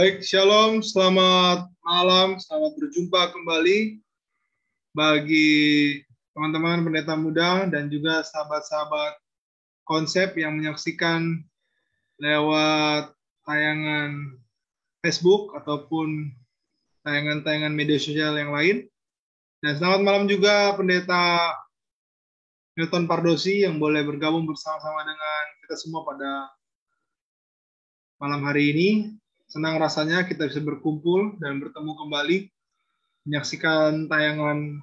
Baik, shalom, selamat malam, selamat berjumpa kembali bagi teman-teman pendeta muda dan juga sahabat-sahabat konsep yang menyaksikan lewat tayangan Facebook ataupun tayangan-tayangan media sosial yang lain. Dan selamat malam juga pendeta Newton Pardosi yang boleh bergabung bersama-sama dengan kita semua pada malam hari ini Senang rasanya kita bisa berkumpul dan bertemu kembali, menyaksikan tayangan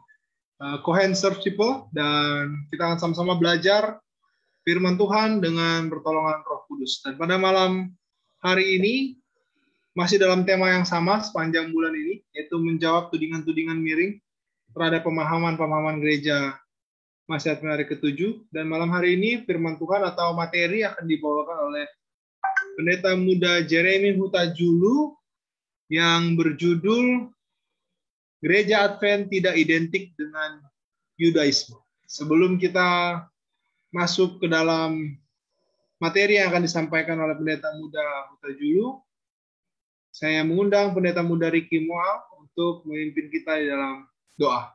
uh, eh, Cohen Search People, dan kita akan sama-sama belajar firman Tuhan dengan pertolongan Roh Kudus. Dan pada malam hari ini, masih dalam tema yang sama sepanjang bulan ini, yaitu menjawab tudingan-tudingan miring terhadap pemahaman-pemahaman gereja Masyarakat Menarik Ketujuh. Dan malam hari ini, firman Tuhan atau materi akan dibawakan oleh pendeta muda Jeremy Huta Julu yang berjudul Gereja Advent tidak identik dengan Yudaisme. Sebelum kita masuk ke dalam materi yang akan disampaikan oleh pendeta muda Huta Julu, saya mengundang pendeta muda Riki Moa untuk memimpin kita di dalam doa.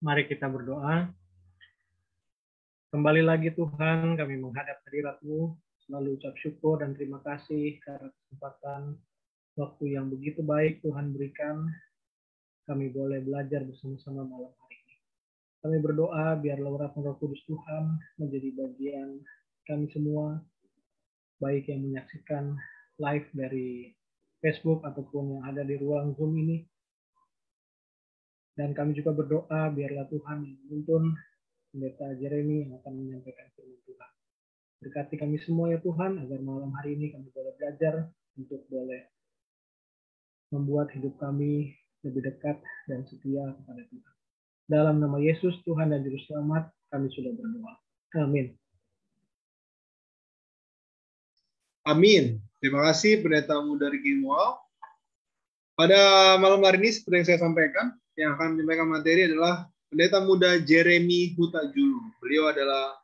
Mari kita berdoa. Kembali lagi Tuhan, kami menghadap hadirat-Mu selalu ucap syukur dan terima kasih karena kesempatan waktu yang begitu baik Tuhan berikan kami boleh belajar bersama-sama malam hari ini. Kami berdoa biar Laura Roh Kudus Tuhan menjadi bagian kami semua baik yang menyaksikan live dari Facebook ataupun yang ada di ruang Zoom ini. Dan kami juga berdoa biarlah Tuhan yang menuntun pendeta Jeremy yang akan menyampaikan firman Tuhan. Berkati kami semua ya Tuhan, agar malam hari ini kami boleh belajar untuk boleh membuat hidup kami lebih dekat dan setia kepada Tuhan. Dalam nama Yesus, Tuhan dan Juru Selamat, kami sudah berdoa. Amin. Amin. Terima kasih pendeta muda Ricky Wow. Pada malam hari ini, seperti yang saya sampaikan, yang akan menyampaikan materi adalah pendeta muda Jeremy Huta Julu. Beliau adalah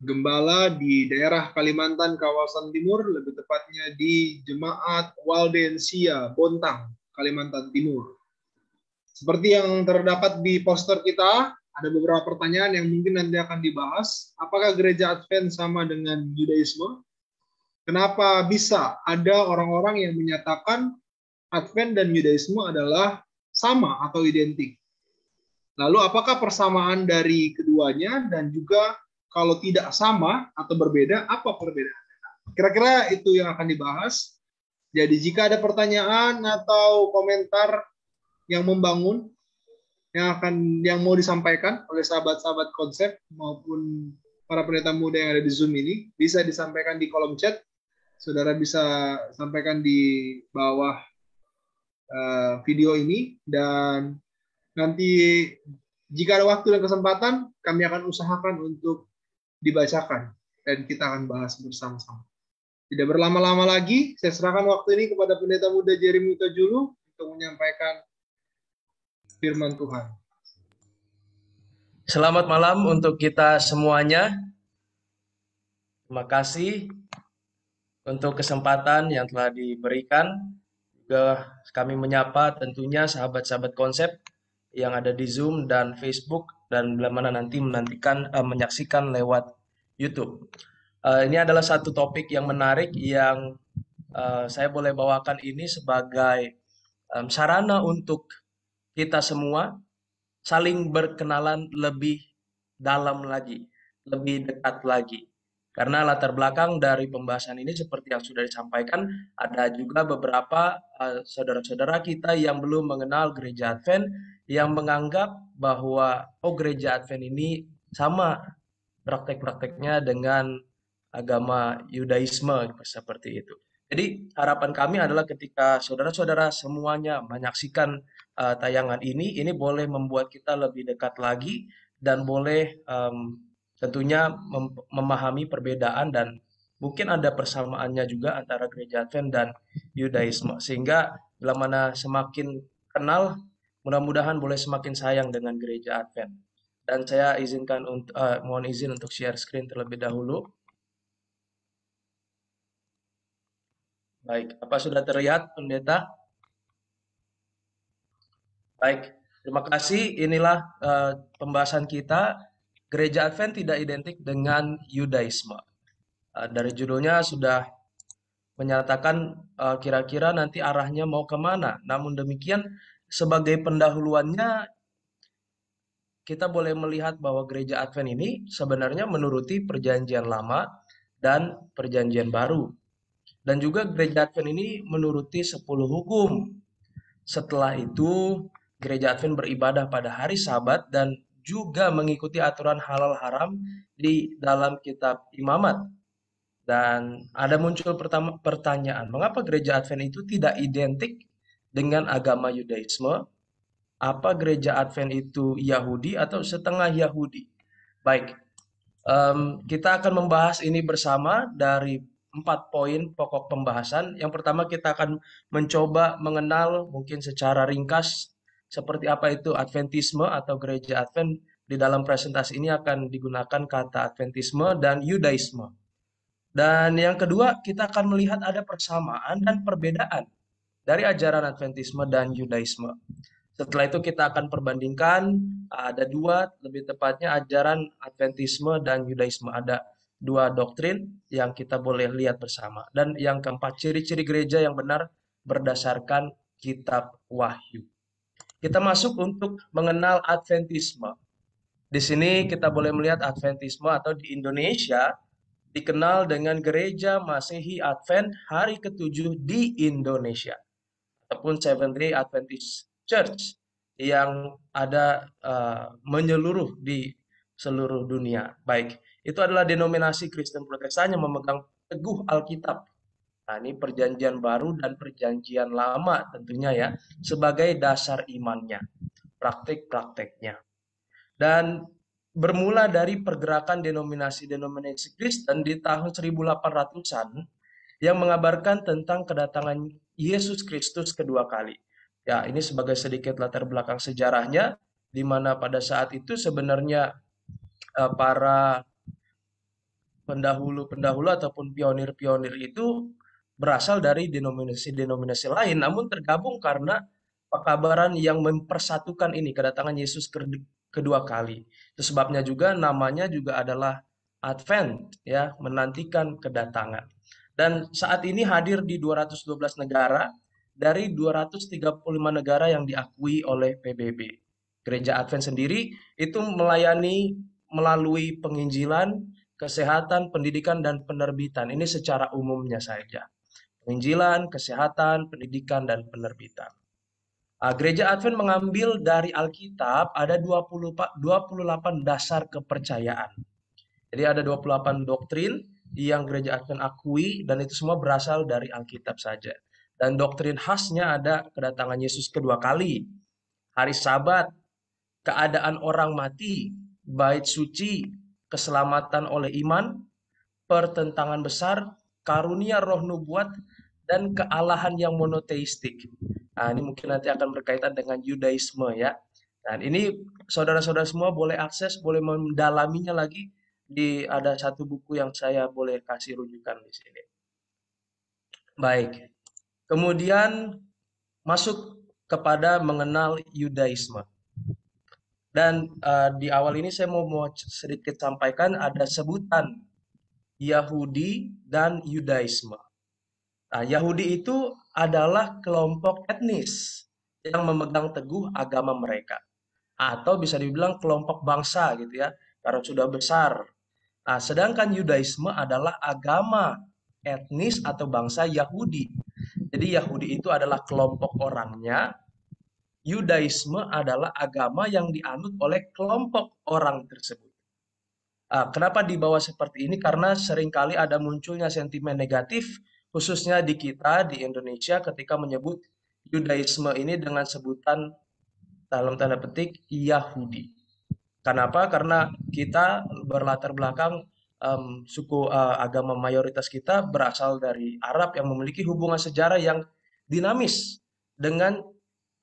gembala di daerah Kalimantan kawasan timur, lebih tepatnya di Jemaat Waldensia Bontang, Kalimantan Timur. Seperti yang terdapat di poster kita, ada beberapa pertanyaan yang mungkin nanti akan dibahas. Apakah gereja Advent sama dengan Yudaisme? Kenapa bisa ada orang-orang yang menyatakan Advent dan Yudaisme adalah sama atau identik? Lalu apakah persamaan dari keduanya dan juga kalau tidak sama atau berbeda, apa perbedaannya? Kira-kira itu yang akan dibahas. Jadi jika ada pertanyaan atau komentar yang membangun yang akan yang mau disampaikan oleh sahabat-sahabat konsep maupun para pendeta muda yang ada di Zoom ini bisa disampaikan di kolom chat. Saudara bisa sampaikan di bawah uh, video ini dan nanti jika ada waktu dan kesempatan kami akan usahakan untuk dibacakan dan kita akan bahas bersama-sama. Tidak berlama-lama lagi, saya serahkan waktu ini kepada Pendeta Muda Jeremy Tojulu untuk menyampaikan firman Tuhan. Selamat malam untuk kita semuanya. Terima kasih untuk kesempatan yang telah diberikan. Juga kami menyapa tentunya sahabat-sahabat konsep yang ada di Zoom dan Facebook dan bila mana nanti menantikan uh, menyaksikan lewat YouTube. Uh, ini adalah satu topik yang menarik yang uh, saya boleh bawakan ini sebagai um, sarana untuk kita semua saling berkenalan lebih dalam lagi, lebih dekat lagi. Karena latar belakang dari pembahasan ini seperti yang sudah disampaikan, ada juga beberapa saudara-saudara uh, saudara -saudara kita yang belum mengenal gereja Advent, yang menganggap bahwa oh gereja Advent ini sama praktek-prakteknya dengan agama Yudaisme seperti itu. Jadi harapan kami adalah ketika saudara-saudara semuanya menyaksikan uh, tayangan ini, ini boleh membuat kita lebih dekat lagi dan boleh um, tentunya mem memahami perbedaan dan mungkin ada persamaannya juga antara gereja Advent dan Yudaisme. Sehingga bila mana semakin kenal mudah-mudahan boleh semakin sayang dengan gereja Advent. Dan saya izinkan uh, mohon izin untuk share screen terlebih dahulu. Baik, apa sudah terlihat pendeta? Baik, terima kasih. Inilah uh, pembahasan kita. Gereja Advent tidak identik dengan Yudaisme. Uh, dari judulnya sudah menyatakan uh, kira -kira nanti arahnya mau kemana. Namun demikian, sebagai pendahuluannya kita boleh melihat bahwa gereja Advent ini sebenarnya menuruti perjanjian lama dan perjanjian baru. Dan juga gereja Advent ini menuruti 10 hukum. Setelah itu, gereja Advent beribadah pada hari sabat dan juga mengikuti aturan halal haram di dalam kitab imamat. Dan ada muncul pertama pertanyaan, mengapa gereja Advent itu tidak identik dengan agama Yudaisme? Apa gereja Advent itu Yahudi atau setengah Yahudi? Baik, um, kita akan membahas ini bersama dari empat poin pokok pembahasan. Yang pertama kita akan mencoba mengenal mungkin secara ringkas seperti apa itu Adventisme atau gereja Advent. Di dalam presentasi ini akan digunakan kata Adventisme dan Yudaisme. Dan yang kedua kita akan melihat ada persamaan dan perbedaan dari ajaran Adventisme dan Yudaisme. Setelah itu kita akan perbandingkan ada dua lebih tepatnya ajaran Adventisme dan Yudaisme ada dua doktrin yang kita boleh lihat bersama dan yang keempat ciri-ciri gereja yang benar berdasarkan kitab Wahyu. Kita masuk untuk mengenal Adventisme. Di sini kita boleh melihat Adventisme atau di Indonesia dikenal dengan Gereja Masehi Advent Hari Ketujuh di Indonesia ataupun Seventh Day Adventist Church yang ada uh, menyeluruh di seluruh dunia. Baik, itu adalah denominasi Kristen Protestan yang memegang teguh Alkitab. Nah, ini perjanjian baru dan perjanjian lama tentunya ya, sebagai dasar imannya, praktik praktiknya Dan bermula dari pergerakan denominasi-denominasi Kristen di tahun 1800-an yang mengabarkan tentang kedatangan Yesus Kristus kedua kali. Ya, ini sebagai sedikit latar belakang sejarahnya di mana pada saat itu sebenarnya eh, para pendahulu-pendahulu ataupun pionir-pionir itu berasal dari denominasi-denominasi lain namun tergabung karena pekabaran yang mempersatukan ini kedatangan Yesus kedua kali. Itu sebabnya juga namanya juga adalah Advent ya, menantikan kedatangan. Dan saat ini hadir di 212 negara dari 235 negara yang diakui oleh PBB. Gereja Advent sendiri itu melayani melalui penginjilan, kesehatan, pendidikan, dan penerbitan. Ini secara umumnya saja. Penginjilan, kesehatan, pendidikan, dan penerbitan. Ah, Gereja Advent mengambil dari Alkitab ada 20, 28 dasar kepercayaan. Jadi ada 28 doktrin yang gereja akan akui dan itu semua berasal dari Alkitab saja. Dan doktrin khasnya ada kedatangan Yesus kedua kali, hari Sabat, keadaan orang mati, bait suci, keselamatan oleh iman, pertentangan besar, karunia roh nubuat, dan kealahan yang monoteistik. Nah, ini mungkin nanti akan berkaitan dengan Yudaisme ya. Dan ini saudara-saudara semua boleh akses, boleh mendalaminya lagi di ada satu buku yang saya boleh kasih rujukan di sini. Baik. Kemudian masuk kepada mengenal Yudaisme. Dan uh, di awal ini saya mau, mau sedikit sampaikan ada sebutan Yahudi dan Yudaisme. Nah, Yahudi itu adalah kelompok etnis yang memegang teguh agama mereka atau bisa dibilang kelompok bangsa gitu ya karena sudah besar Nah, sedangkan Yudaisme adalah agama etnis atau bangsa Yahudi. Jadi Yahudi itu adalah kelompok orangnya, Yudaisme adalah agama yang dianut oleh kelompok orang tersebut. Ah, kenapa dibawa seperti ini? Karena seringkali ada munculnya sentimen negatif, khususnya di kita di Indonesia ketika menyebut Yudaisme ini dengan sebutan dalam tanda petik Yahudi. Kenapa? Karena kita berlatar belakang um, suku uh, agama mayoritas kita berasal dari Arab yang memiliki hubungan sejarah yang dinamis dengan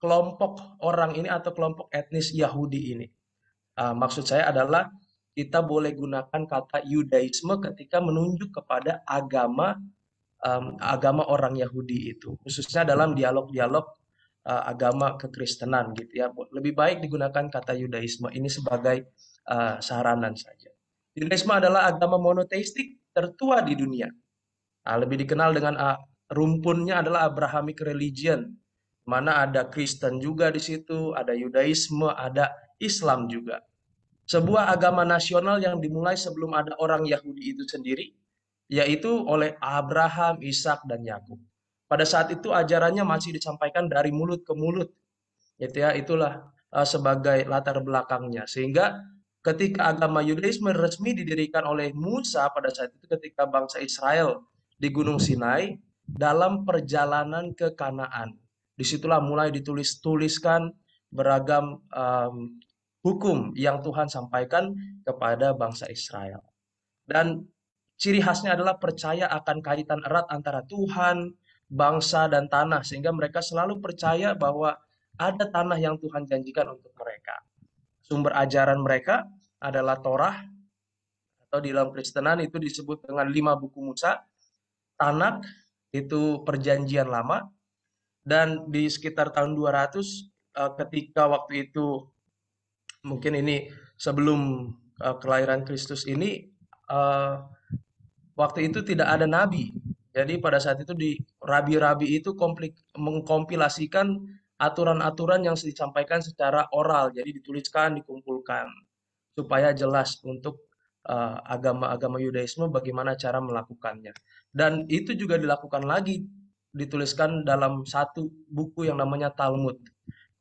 kelompok orang ini atau kelompok etnis Yahudi ini. Uh, maksud saya adalah kita boleh gunakan kata Yudaisme ketika menunjuk kepada agama um, agama orang Yahudi itu, khususnya dalam dialog-dialog uh, agama kekristenan gitu ya. Lebih baik digunakan kata Yudaisme ini sebagai uh, saranan saja. Yudaisme adalah agama monoteistik tertua di dunia. Nah, lebih dikenal dengan uh, rumpunnya adalah Abrahamic religion. Mana ada Kristen juga di situ, ada Yudaisme, ada Islam juga. Sebuah agama nasional yang dimulai sebelum ada orang Yahudi itu sendiri, yaitu oleh Abraham, Ishak, dan Yakub. Pada saat itu ajarannya masih disampaikan dari mulut ke mulut. Gitu ya, itulah uh, sebagai latar belakangnya. Sehingga ketika agama Yudaisme resmi didirikan oleh Musa pada saat itu ketika bangsa Israel di Gunung Sinai dalam perjalanan ke Kanaan. Disitulah mulai ditulis-tuliskan beragam um, hukum yang Tuhan sampaikan kepada bangsa Israel. Dan ciri khasnya adalah percaya akan kaitan erat antara Tuhan, bangsa dan tanah sehingga mereka selalu percaya bahwa ada tanah yang Tuhan janjikan untuk mereka. Sumber ajaran mereka adalah Torah atau di dalam Kristenan itu disebut dengan lima buku Musa, Tanak itu perjanjian lama dan di sekitar tahun 200 eh, ketika waktu itu mungkin ini sebelum eh, kelahiran Kristus ini eh, waktu itu tidak ada nabi jadi pada saat itu di Rabi-Rabi itu komplik, mengkompilasikan aturan-aturan yang disampaikan secara oral, jadi dituliskan, dikumpulkan supaya jelas untuk uh, agama-agama Yudaisme bagaimana cara melakukannya. Dan itu juga dilakukan lagi dituliskan dalam satu buku yang namanya Talmud,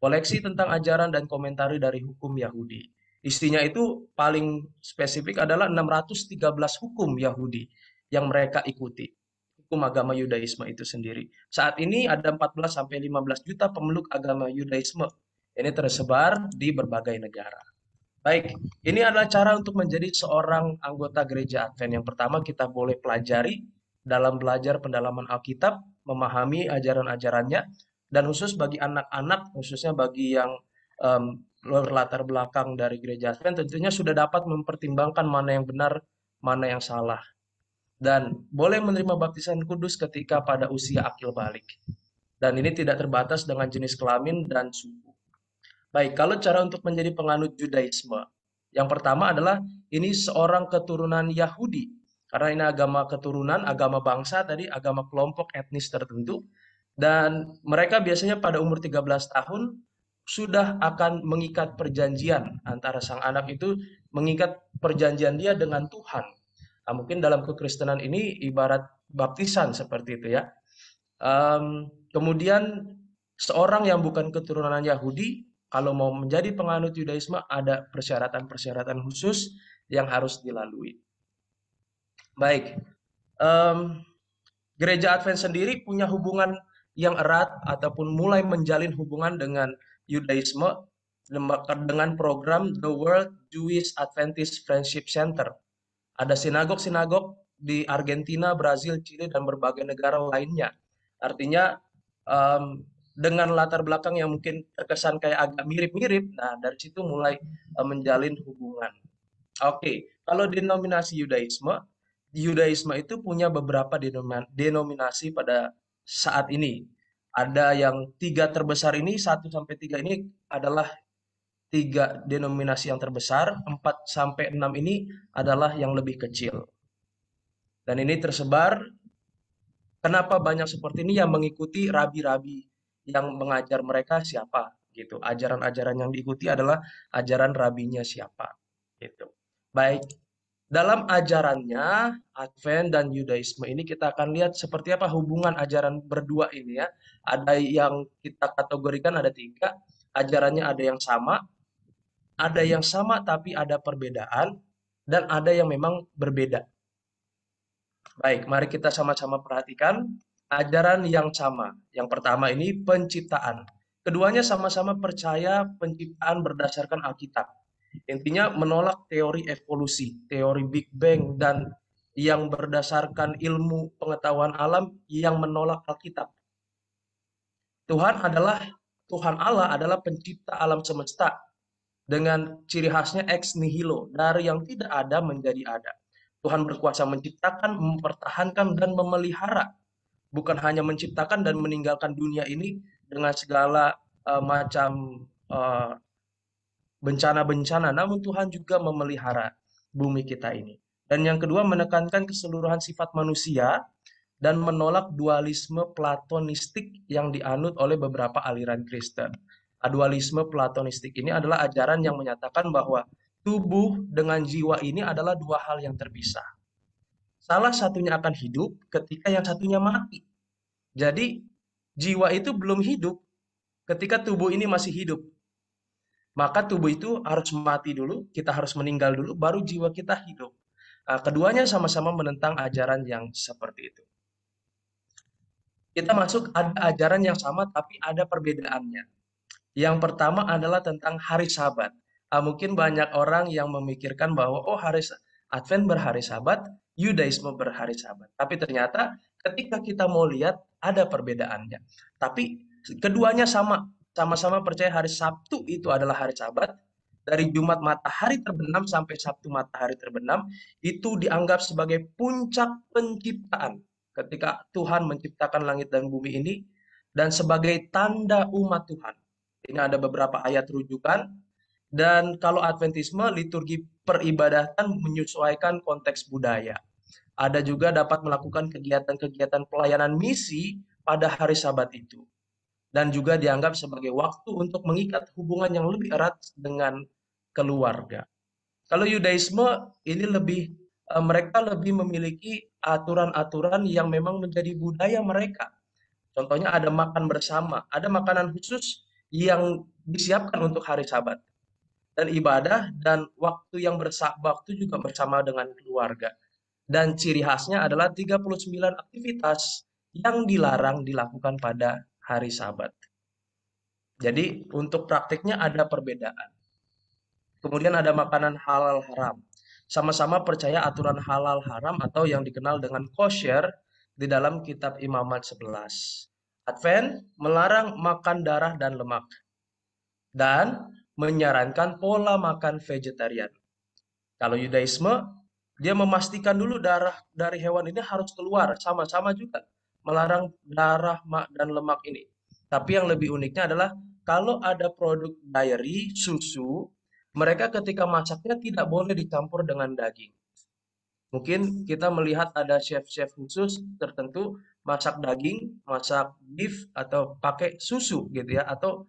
koleksi tentang ajaran dan komentari dari hukum Yahudi. Istinya itu paling spesifik adalah 613 hukum Yahudi yang mereka ikuti hukum agama Yudaisme itu sendiri. Saat ini ada 14 sampai 15 juta pemeluk agama Yudaisme. Ini tersebar di berbagai negara. Baik, ini adalah cara untuk menjadi seorang anggota gereja Advent. Yang pertama kita boleh pelajari dalam belajar pendalaman Alkitab, memahami ajaran-ajarannya, dan khusus bagi anak-anak, khususnya bagi yang um, latar belakang dari gereja Advent, tentunya sudah dapat mempertimbangkan mana yang benar, mana yang salah dan boleh menerima baptisan kudus ketika pada usia akil balik. Dan ini tidak terbatas dengan jenis kelamin dan suku. Baik, kalau cara untuk menjadi penganut Judaisme. Yang pertama adalah ini seorang keturunan Yahudi. Karena ini agama keturunan, agama bangsa tadi, agama kelompok etnis tertentu. Dan mereka biasanya pada umur 13 tahun sudah akan mengikat perjanjian antara sang anak itu mengikat perjanjian dia dengan Tuhan Nah, mungkin dalam kekristenan ini ibarat baptisan seperti itu ya. Um, kemudian seorang yang bukan keturunan Yahudi kalau mau menjadi penganut Yudaisme ada persyaratan-persyaratan khusus yang harus dilalui. Baik, um, gereja Advent sendiri punya hubungan yang erat ataupun mulai menjalin hubungan dengan Yudaisme dengan program The World Jewish Adventist Friendship Center ada sinagog-sinagog di Argentina, Brazil, Chile, dan berbagai negara lainnya. Artinya um, dengan latar belakang yang mungkin terkesan kayak agak mirip-mirip, nah dari situ mulai uh, menjalin hubungan. Oke, okay. kalau denominasi Yudaisme, Yudaisme itu punya beberapa denominasi pada saat ini. Ada yang tiga terbesar ini, satu sampai tiga ini adalah tiga denominasi yang terbesar, 4 sampai 6 ini adalah yang lebih kecil. Dan ini tersebar, kenapa banyak seperti ini yang mengikuti rabi-rabi yang mengajar mereka siapa gitu. Ajaran-ajaran yang diikuti adalah ajaran rabinya siapa gitu. Baik, dalam ajarannya Advent dan Yudaisme ini kita akan lihat seperti apa hubungan ajaran berdua ini ya. Ada yang kita kategorikan ada tiga, ajarannya ada yang sama, ada yang sama tapi ada perbedaan dan ada yang memang berbeda. Baik, mari kita sama-sama perhatikan ajaran yang sama. Yang pertama ini penciptaan. Keduanya sama-sama percaya penciptaan berdasarkan Alkitab. Intinya menolak teori evolusi, teori Big Bang dan yang berdasarkan ilmu pengetahuan alam yang menolak Alkitab. Tuhan adalah Tuhan Allah adalah pencipta alam semesta dengan ciri khasnya ex nihilo, dari yang tidak ada menjadi ada. Tuhan berkuasa menciptakan, mempertahankan, dan memelihara. Bukan hanya menciptakan dan meninggalkan dunia ini dengan segala uh, macam bencana eh, bencana-bencana, namun Tuhan juga memelihara bumi kita ini. Dan yang kedua menekankan keseluruhan sifat manusia dan menolak dualisme platonistik yang dianut oleh beberapa aliran Kristen dualisme platonistik ini adalah ajaran yang menyatakan bahwa tubuh dengan jiwa ini adalah dua hal yang terpisah. Salah satunya akan hidup ketika yang satunya mati. Jadi jiwa itu belum hidup ketika tubuh ini masih hidup. Maka tubuh itu harus mati dulu, kita harus meninggal dulu, baru jiwa kita hidup. Nah, keduanya sama-sama menentang ajaran yang seperti itu. Kita masuk ada ajaran yang sama tapi ada perbedaannya. Yang pertama adalah tentang hari Sabat. Uh, mungkin banyak orang yang memikirkan bahwa oh hari Advent berhari Sabat, Yudaisme berhari Sabat. Tapi ternyata ketika kita mau lihat ada perbedaannya. Tapi keduanya sama, sama-sama percaya hari Sabtu itu adalah hari Sabat. Dari Jumat matahari terbenam sampai Sabtu matahari terbenam itu dianggap sebagai puncak penciptaan. Ketika Tuhan menciptakan langit dan bumi ini dan sebagai tanda umat Tuhan ini ada beberapa ayat rujukan. Dan kalau Adventisme, liturgi peribadatan menyesuaikan konteks budaya. Ada juga dapat melakukan kegiatan-kegiatan pelayanan misi pada hari sabat itu. Dan juga dianggap sebagai waktu untuk mengikat hubungan yang lebih erat dengan keluarga. Kalau Yudaisme ini lebih eh, mereka lebih memiliki aturan-aturan yang memang menjadi budaya mereka. Contohnya ada makan bersama, ada makanan khusus yang disiapkan untuk hari Sabat dan ibadah dan waktu yang bersabab itu juga bersama dengan keluarga. Dan ciri khasnya adalah 39 aktivitas yang dilarang dilakukan pada hari Sabat. Jadi untuk praktiknya ada perbedaan. Kemudian ada makanan halal haram. Sama-sama percaya aturan halal haram atau yang dikenal dengan kosher di dalam kitab Imamat 11. Advent melarang makan darah dan lemak dan menyarankan pola makan vegetarian. Kalau Yudaisme, dia memastikan dulu darah dari hewan ini harus keluar, sama-sama juga melarang darah mak dan lemak ini. Tapi yang lebih uniknya adalah kalau ada produk dairy, susu, mereka ketika masaknya tidak boleh dicampur dengan daging. Mungkin kita melihat ada chef-chef khusus tertentu masak daging, masak beef atau pakai susu gitu ya atau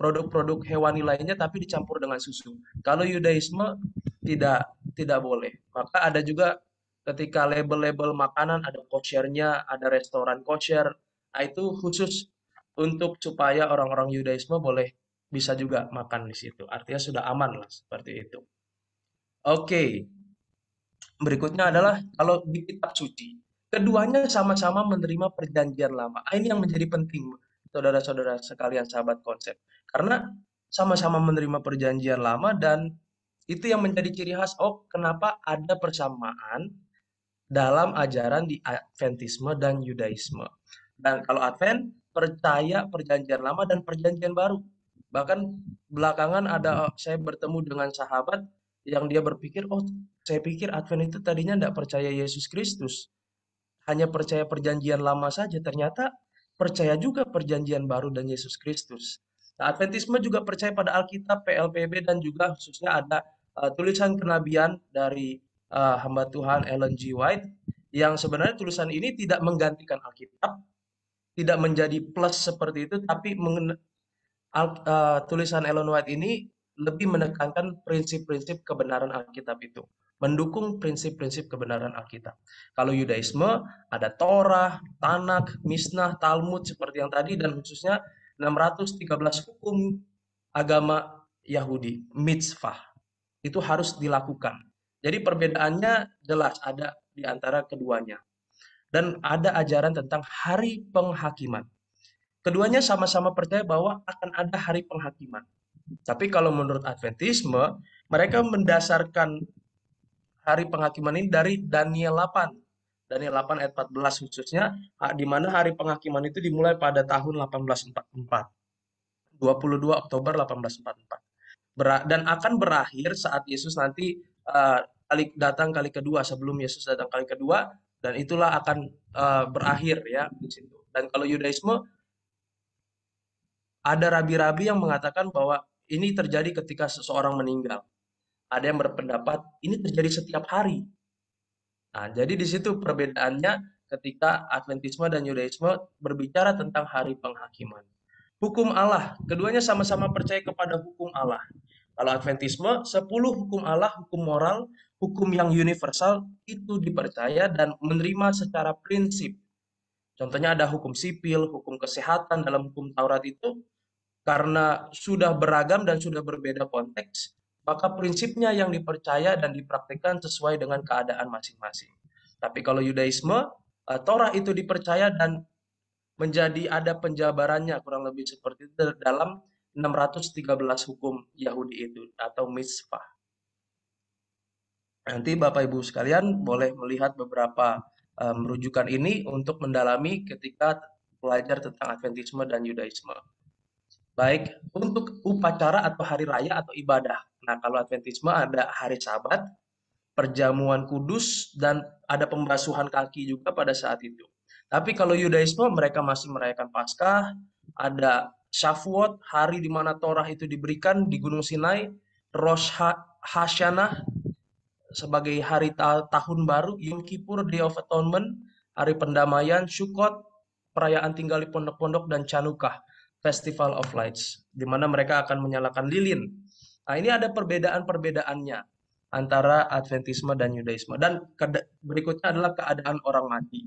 produk-produk hewani lainnya tapi dicampur dengan susu. Kalau Yudaisme tidak tidak boleh. Maka ada juga ketika label-label makanan ada koshernya, ada restoran kosher. Nah, itu khusus untuk supaya orang-orang Yudaisme boleh bisa juga makan di situ. Artinya sudah aman lah seperti itu. Oke. Berikutnya adalah kalau di kitab suci. Keduanya sama-sama menerima perjanjian lama. Ah, ini yang menjadi penting, saudara-saudara sekalian sahabat konsep. Karena sama-sama menerima perjanjian lama dan itu yang menjadi ciri khas oh kenapa ada persamaan dalam ajaran di Adventisme dan Yudaisme. Dan kalau Advent percaya perjanjian lama dan perjanjian baru. Bahkan belakangan ada oh, saya bertemu dengan sahabat yang dia berpikir oh saya pikir Advent itu tadinya tidak percaya Yesus Kristus hanya percaya perjanjian lama saja, ternyata percaya juga perjanjian baru dan Yesus Kristus. Nah, Adventisme juga percaya pada Alkitab, PLPB, dan juga khususnya ada uh, tulisan kenabian dari uh, hamba Tuhan Ellen G. White yang sebenarnya tulisan ini tidak menggantikan Alkitab, tidak menjadi plus seperti itu, tapi mengen, al, uh, tulisan Ellen White ini lebih menekankan prinsip-prinsip kebenaran Alkitab itu mendukung prinsip-prinsip kebenaran Alkitab. Kalau Yudaisme ada Torah, Tanakh, Misnah, Talmud seperti yang tadi dan khususnya 613 hukum agama Yahudi, mitzvah. Itu harus dilakukan. Jadi perbedaannya jelas ada di antara keduanya. Dan ada ajaran tentang hari penghakiman. Keduanya sama-sama percaya bahwa akan ada hari penghakiman. Tapi kalau menurut Adventisme, mereka mendasarkan hari penghakiman ini dari Daniel 8. Daniel 8 ayat 14 khususnya, di mana hari penghakiman itu dimulai pada tahun 1844. 22 Oktober 1844. Dan akan berakhir saat Yesus nanti uh, datang kali kedua sebelum Yesus datang kali kedua dan itulah akan e, berakhir ya di situ. Dan kalau Yudaisme ada rabi-rabi yang mengatakan bahwa ini terjadi ketika seseorang meninggal ada yang berpendapat ini terjadi setiap hari. Nah, jadi di situ perbedaannya ketika Adventisme dan Yudaisme berbicara tentang hari penghakiman. Hukum Allah, keduanya sama-sama percaya kepada hukum Allah. Kalau Adventisme, 10 hukum Allah, hukum moral, hukum yang universal itu dipercaya dan menerima secara prinsip. Contohnya ada hukum sipil, hukum kesehatan dalam hukum Taurat itu karena sudah beragam dan sudah berbeda konteks, maka prinsipnya yang dipercaya dan dipraktikkan sesuai dengan keadaan masing-masing. Tapi kalau Yudaisme, eh, Torah itu dipercaya dan menjadi ada penjabarannya kurang lebih seperti itu dalam 613 hukum Yahudi itu atau mitzvah. Nanti Bapak Ibu sekalian boleh melihat beberapa um, ini untuk mendalami ketika belajar tentang Adventisme dan Yudaisme. Baik, untuk upacara atau hari raya atau ibadah. Nah, kalau Adventisme ada hari Sabat, perjamuan kudus, dan ada pembasuhan kaki juga pada saat itu. Tapi kalau Yudaisme, mereka masih merayakan Paskah, ada Shavuot, hari di mana Torah itu diberikan di Gunung Sinai, Rosh Hashanah, sebagai hari ta tahun baru, Yom Kippur, Day of Atonement, hari pendamaian, Sukkot perayaan tinggal di pondok-pondok, dan Chanukah, Festival of Lights, di mana mereka akan menyalakan lilin Nah, ini ada perbedaan-perbedaannya antara Adventisme dan Yudaisme. Dan berikutnya adalah keadaan orang mati.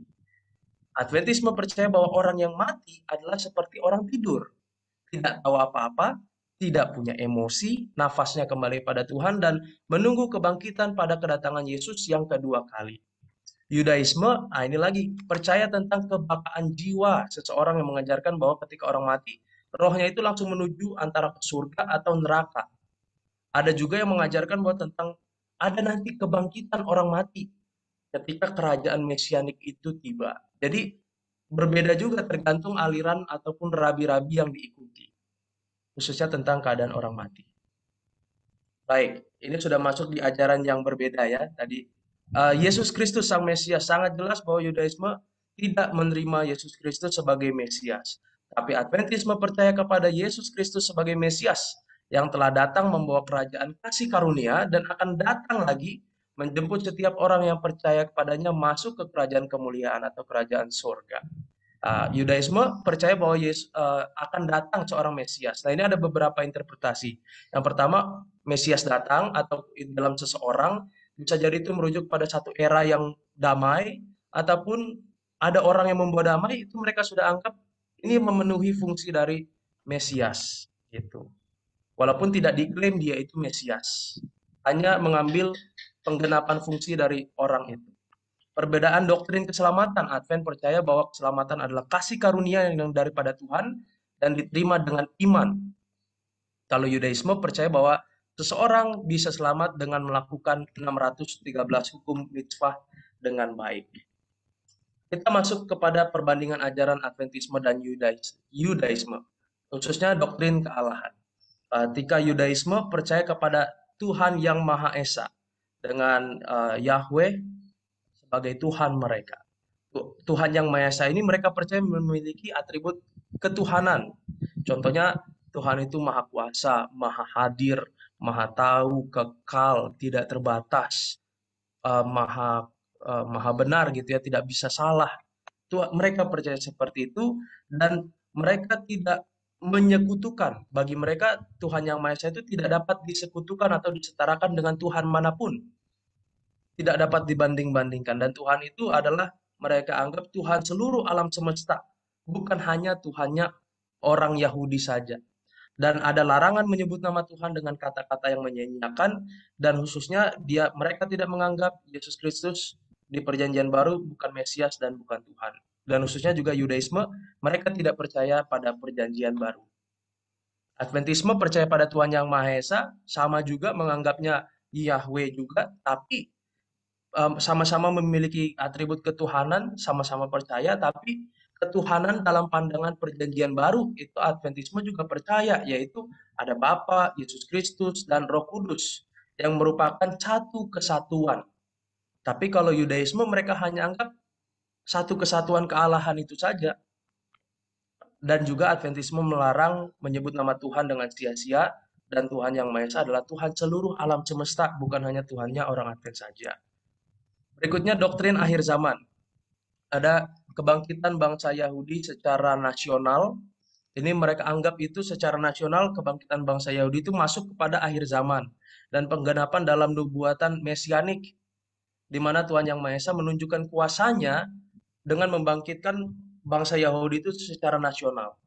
Adventisme percaya bahwa orang yang mati adalah seperti orang tidur. Tidak tahu apa-apa, tidak punya emosi, nafasnya kembali pada Tuhan, dan menunggu kebangkitan pada kedatangan Yesus yang kedua kali. Yudaisme, nah ini lagi, percaya tentang kebakaan jiwa. Seseorang yang mengajarkan bahwa ketika orang mati, rohnya itu langsung menuju antara surga atau neraka. Ada juga yang mengajarkan bahwa tentang ada nanti kebangkitan orang mati ketika kerajaan mesianik itu tiba. Jadi berbeda juga tergantung aliran ataupun rabi-rabi yang diikuti. Khususnya tentang keadaan orang mati. Baik, ini sudah masuk di ajaran yang berbeda ya. Tadi uh, Yesus Kristus sang Mesias sangat jelas bahwa Yudaisme tidak menerima Yesus Kristus sebagai Mesias. Tapi Adventisme percaya kepada Yesus Kristus sebagai Mesias yang telah datang membawa kerajaan kasih karunia dan akan datang lagi menjemput setiap orang yang percaya kepadanya masuk ke kerajaan kemuliaan atau kerajaan surga. Uh, percaya bahwa Yesus uh, akan datang seorang Mesias. Nah ini ada beberapa interpretasi. Yang pertama, Mesias datang atau dalam seseorang bisa jadi itu merujuk pada satu era yang damai ataupun ada orang yang membawa damai itu mereka sudah anggap ini memenuhi fungsi dari Mesias gitu. Walaupun tidak diklaim dia itu Mesias, hanya mengambil penggenapan fungsi dari orang itu. Perbedaan doktrin keselamatan, Advent percaya bahwa keselamatan adalah kasih karunia yang daripada Tuhan dan diterima dengan iman. Kalau Yudaisme percaya bahwa seseorang bisa selamat dengan melakukan 613 hukum mitzvah dengan baik. Kita masuk kepada perbandingan ajaran Adventisme dan Yudaisme, khususnya doktrin kealahan. Eh, ketika Yudaisme percaya kepada Tuhan yang Maha Esa dengan uh, Yahweh sebagai Tuhan mereka. Tuhan yang Maha Esa ini mereka percaya memiliki atribut ketuhanan. Contohnya Tuhan itu Maha Kuasa, Maha Hadir, Maha Tahu, kekal, tidak terbatas, uh, Maha uh, Maha benar gitu ya, tidak bisa salah. Tuhan, mereka percaya seperti itu dan mereka tidak menyekutukan. Bagi mereka, Tuhan Yang Maha Esa itu tidak dapat disekutukan atau disetarakan dengan Tuhan manapun. Tidak dapat dibanding-bandingkan. Dan Tuhan itu adalah mereka anggap Tuhan seluruh alam semesta. Bukan hanya Tuhannya orang Yahudi saja. Dan ada larangan menyebut nama Tuhan dengan kata-kata yang menyenyakan Dan khususnya dia mereka tidak menganggap Yesus Kristus di perjanjian baru bukan Mesias dan bukan Tuhan dan khususnya juga Yudaisme, mereka tidak percaya pada perjanjian baru. Adventisme percaya pada Tuhan Yang Maha Esa, sama juga menganggapnya Yahweh juga, tapi sama-sama um, memiliki atribut ketuhanan, sama-sama percaya, tapi ketuhanan dalam pandangan perjanjian baru itu Adventisme juga percaya, yaitu ada Bapa, Yesus Kristus, dan Roh Kudus yang merupakan satu kesatuan. Tapi kalau Yudaisme mereka hanya anggap satu kesatuan kealahan itu saja. Dan juga Adventisme melarang menyebut nama Tuhan dengan sia-sia dan Tuhan yang Maha Esa adalah Tuhan seluruh alam semesta, bukan hanya Tuhannya orang Advent saja. Berikutnya doktrin akhir zaman. Ada kebangkitan bangsa Yahudi secara nasional. Ini mereka anggap itu secara nasional kebangkitan bangsa Yahudi itu masuk kepada akhir zaman dan penggenapan dalam nubuatan mesianik di mana Tuhan Yang Maha Esa menunjukkan kuasanya dengan membangkitkan bangsa Yahudi itu secara nasional.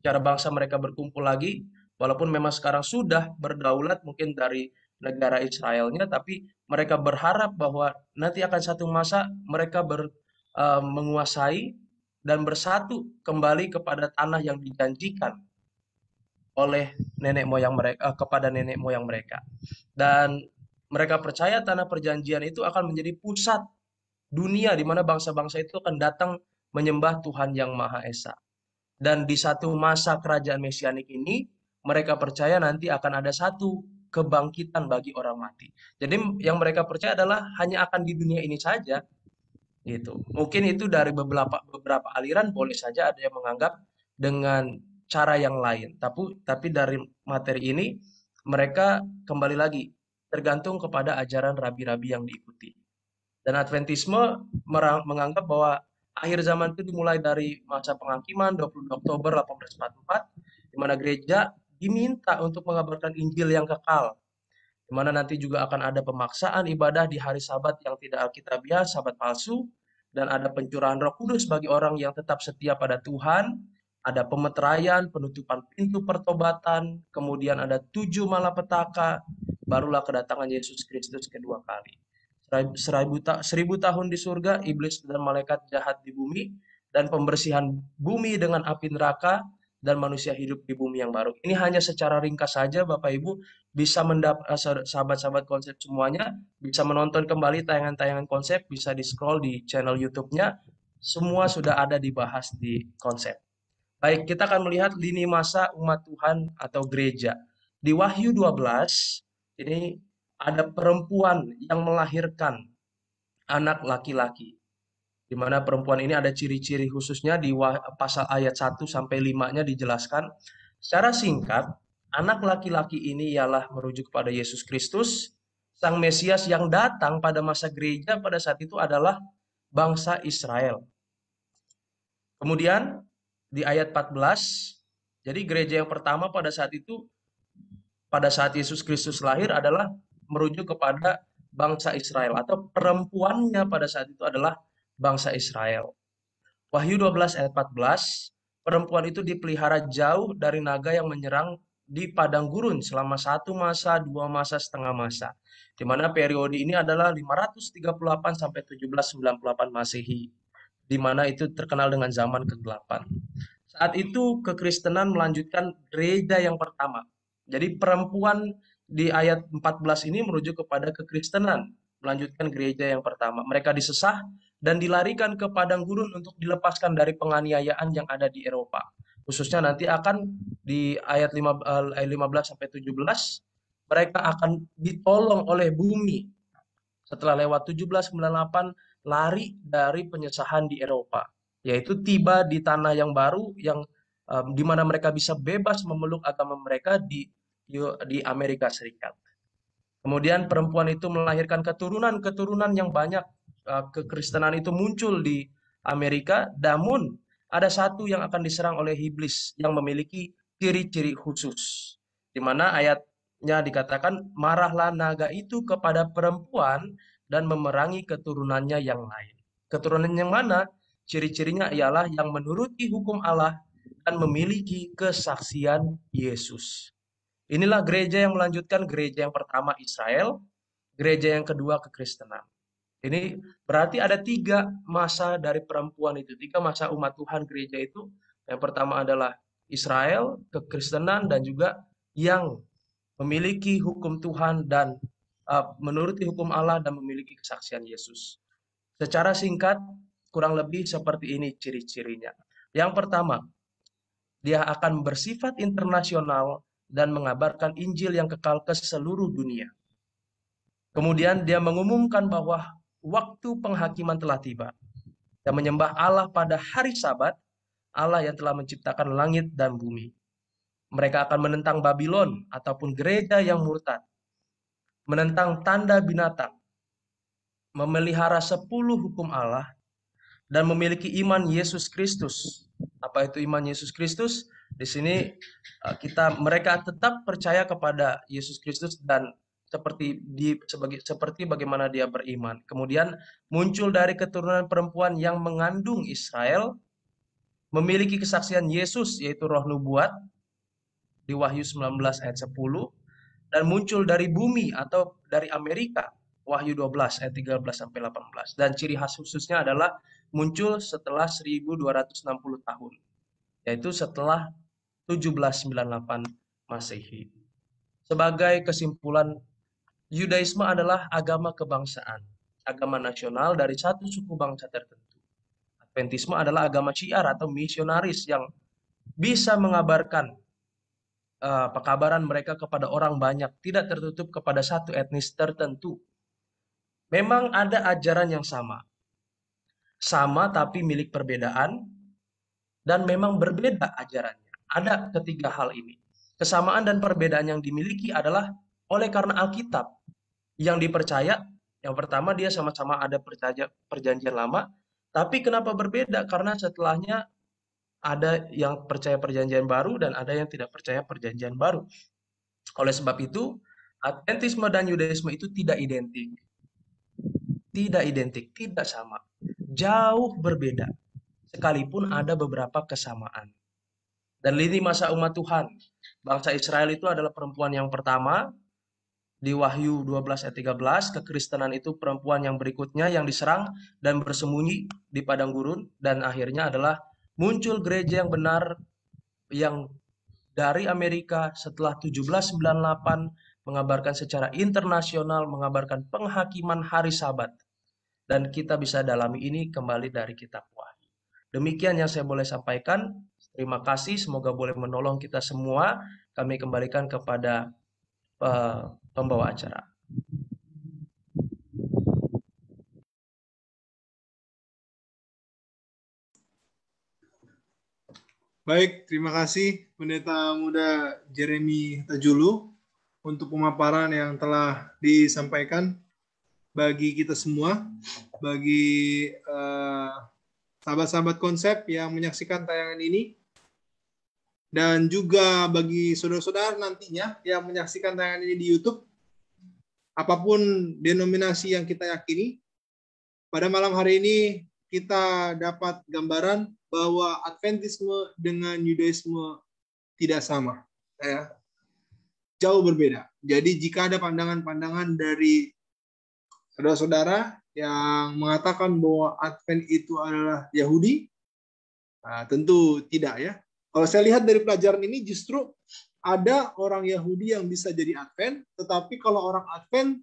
Cara bangsa mereka berkumpul lagi, walaupun memang sekarang sudah berdaulat mungkin dari negara Israelnya, tapi mereka berharap bahwa nanti akan satu masa mereka ber, uh, menguasai dan bersatu kembali kepada tanah yang dijanjikan oleh nenek moyang mereka uh, eh, kepada nenek moyang mereka dan mereka percaya tanah perjanjian itu akan menjadi pusat dunia di mana bangsa-bangsa itu akan datang menyembah Tuhan yang Maha Esa. Dan di satu masa kerajaan mesianik ini, mereka percaya nanti akan ada satu kebangkitan bagi orang mati. Jadi yang mereka percaya adalah hanya akan di dunia ini saja. Gitu. Mungkin itu dari beberapa beberapa aliran boleh saja ada yang menganggap dengan cara yang lain. Tapi tapi dari materi ini mereka kembali lagi tergantung kepada ajaran rabi-rabi yang diikuti. Dan Adventisme menganggap bahwa akhir zaman itu dimulai dari masa penghakiman 22 Oktober 1844 di mana gereja diminta untuk mengabarkan Injil yang kekal di mana nanti juga akan ada pemaksaan ibadah di hari sabat yang tidak alkitabiah, sabat palsu, dan ada pencurahan roh kudus bagi orang yang tetap setia pada Tuhan, ada pemeteraian, penutupan pintu pertobatan, kemudian ada tujuh malapetaka, barulah kedatangan Yesus Kristus kedua kali seribu, ta seribu tahun di surga, iblis dan malaikat jahat di bumi, dan pembersihan bumi dengan api neraka, dan manusia hidup di bumi yang baru. Ini hanya secara ringkas saja Bapak Ibu bisa mendapat eh, sahabat-sahabat konsep semuanya bisa menonton kembali tayangan-tayangan konsep bisa di scroll di channel YouTube-nya semua sudah ada dibahas di konsep. Baik, kita akan melihat lini masa umat Tuhan atau gereja. Di Wahyu 12 ini ada perempuan yang melahirkan anak laki-laki. Di mana perempuan ini ada ciri-ciri khususnya di pasal ayat 1 sampai 5-nya dijelaskan. Secara singkat, anak laki-laki ini ialah merujuk kepada Yesus Kristus, sang Mesias yang datang pada masa gereja pada saat itu adalah bangsa Israel. Kemudian di ayat 14, jadi gereja yang pertama pada saat itu pada saat Yesus Kristus lahir adalah merujuk kepada bangsa Israel atau perempuannya pada saat itu adalah bangsa Israel. Wahyu 12 ayat 14, perempuan itu dipelihara jauh dari naga yang menyerang di padang gurun selama satu masa, dua masa, setengah masa. Di mana periode ini adalah 538 sampai 1798 Masehi. Di mana itu terkenal dengan zaman kegelapan. Saat itu kekristenan melanjutkan gereja yang pertama. Jadi perempuan di ayat 14 ini merujuk kepada kekristenan, melanjutkan gereja yang pertama. Mereka disesah dan dilarikan ke padang gurun untuk dilepaskan dari penganiayaan yang ada di Eropa. Khususnya nanti akan di ayat 15 eh, sampai 17 mereka akan ditolong oleh bumi. Setelah lewat 1798 lari dari penyesahan di Eropa, yaitu tiba di tanah yang baru yang um, di mana mereka bisa bebas memeluk agama mereka di di Amerika Serikat. Kemudian perempuan itu melahirkan keturunan-keturunan yang banyak eh, kekristenan itu muncul di Amerika, namun ada satu yang akan diserang oleh iblis yang memiliki ciri-ciri khusus. Di mana ayatnya dikatakan marahlah naga itu kepada perempuan dan memerangi keturunannya yang lain. Keturunan yang mana? Ciri-cirinya ialah yang menuruti hukum Allah dan memiliki kesaksian Yesus. Inilah gereja yang melanjutkan gereja yang pertama Israel, gereja yang kedua kekristenan. Ini berarti ada tiga masa dari perempuan itu, tiga masa umat Tuhan gereja itu. Yang pertama adalah Israel, kekristenan, dan juga yang memiliki hukum Tuhan dan uh, menuruti hukum Allah dan memiliki kesaksian Yesus. Secara singkat, kurang lebih seperti ini ciri-cirinya. Yang pertama, dia akan bersifat internasional dan mengabarkan Injil yang kekal ke seluruh dunia. Kemudian dia mengumumkan bahwa waktu penghakiman telah tiba dan menyembah Allah pada hari Sabat, Allah yang telah menciptakan langit dan bumi. Mereka akan menentang Babylon ataupun gereja yang murtad, menentang tanda binatang, memelihara sepuluh hukum Allah, dan memiliki iman Yesus Kristus. Apa itu iman Yesus Kristus? Di sini hmm. eh, kita mereka tetap percaya kepada Yesus Kristus dan seperti di sebagai seperti bagaimana dia beriman. Kemudian muncul dari keturunan perempuan yang mengandung Israel memiliki kesaksian Yesus yaitu roh nubuat di Wahyu 19 ayat 10 dan muncul dari bumi atau dari Amerika Wahyu 12 ayat 13 sampai 18 dan ciri khas khususnya adalah muncul setelah 1260 tahun yaitu setelah 1798 Masehi. Sebagai kesimpulan, Yudaisme adalah agama kebangsaan, agama nasional dari satu suku bangsa tertentu. Adventisme adalah agama syiar atau misionaris yang bisa mengabarkan uh, pekabaran mereka kepada orang banyak, tidak tertutup kepada satu etnis tertentu. Memang ada ajaran yang sama. Sama tapi milik perbedaan dan memang berbeda ajarannya. Ada ketiga hal ini. Kesamaan dan perbedaan yang dimiliki adalah oleh karena Alkitab yang dipercaya, yang pertama dia sama-sama ada perjanjian lama, tapi kenapa berbeda? Karena setelahnya ada yang percaya perjanjian baru dan ada yang tidak percaya perjanjian baru. Oleh sebab itu, Adventisme dan Yudaisme itu tidak identik. Tidak identik, tidak sama. Jauh berbeda. Sekalipun ada beberapa kesamaan dan lini masa umat Tuhan. Bangsa Israel itu adalah perempuan yang pertama di Wahyu 12 ayat 13 kekristenan itu perempuan yang berikutnya yang diserang dan bersembunyi di padang gurun dan akhirnya adalah muncul gereja yang benar yang dari Amerika setelah 1798 mengabarkan secara internasional mengabarkan penghakiman hari sabat dan kita bisa dalami ini kembali dari kitab Wahyu. Demikian yang saya boleh sampaikan. Terima kasih, semoga boleh menolong kita semua. Kami kembalikan kepada eh, pembawa acara. Baik, terima kasih Pendeta Muda Jeremy Tajulu untuk pemaparan yang telah disampaikan bagi kita semua, bagi eh, sahabat-sahabat uh, sahabat -sahabat konsep yang menyaksikan tayangan ini. Dan juga bagi saudara-saudara nantinya yang menyaksikan tayangan ini di YouTube, apapun denominasi yang kita yakini, pada malam hari ini kita dapat gambaran bahwa Adventisme dengan Yudaisme tidak sama. Ya. Jauh berbeda. Jadi jika ada pandangan-pandangan dari saudara-saudara yang mengatakan bahwa Advent itu adalah Yahudi, nah tentu tidak ya. Kalau saya lihat dari pelajaran ini justru ada orang Yahudi yang bisa jadi Advent, tetapi kalau orang Advent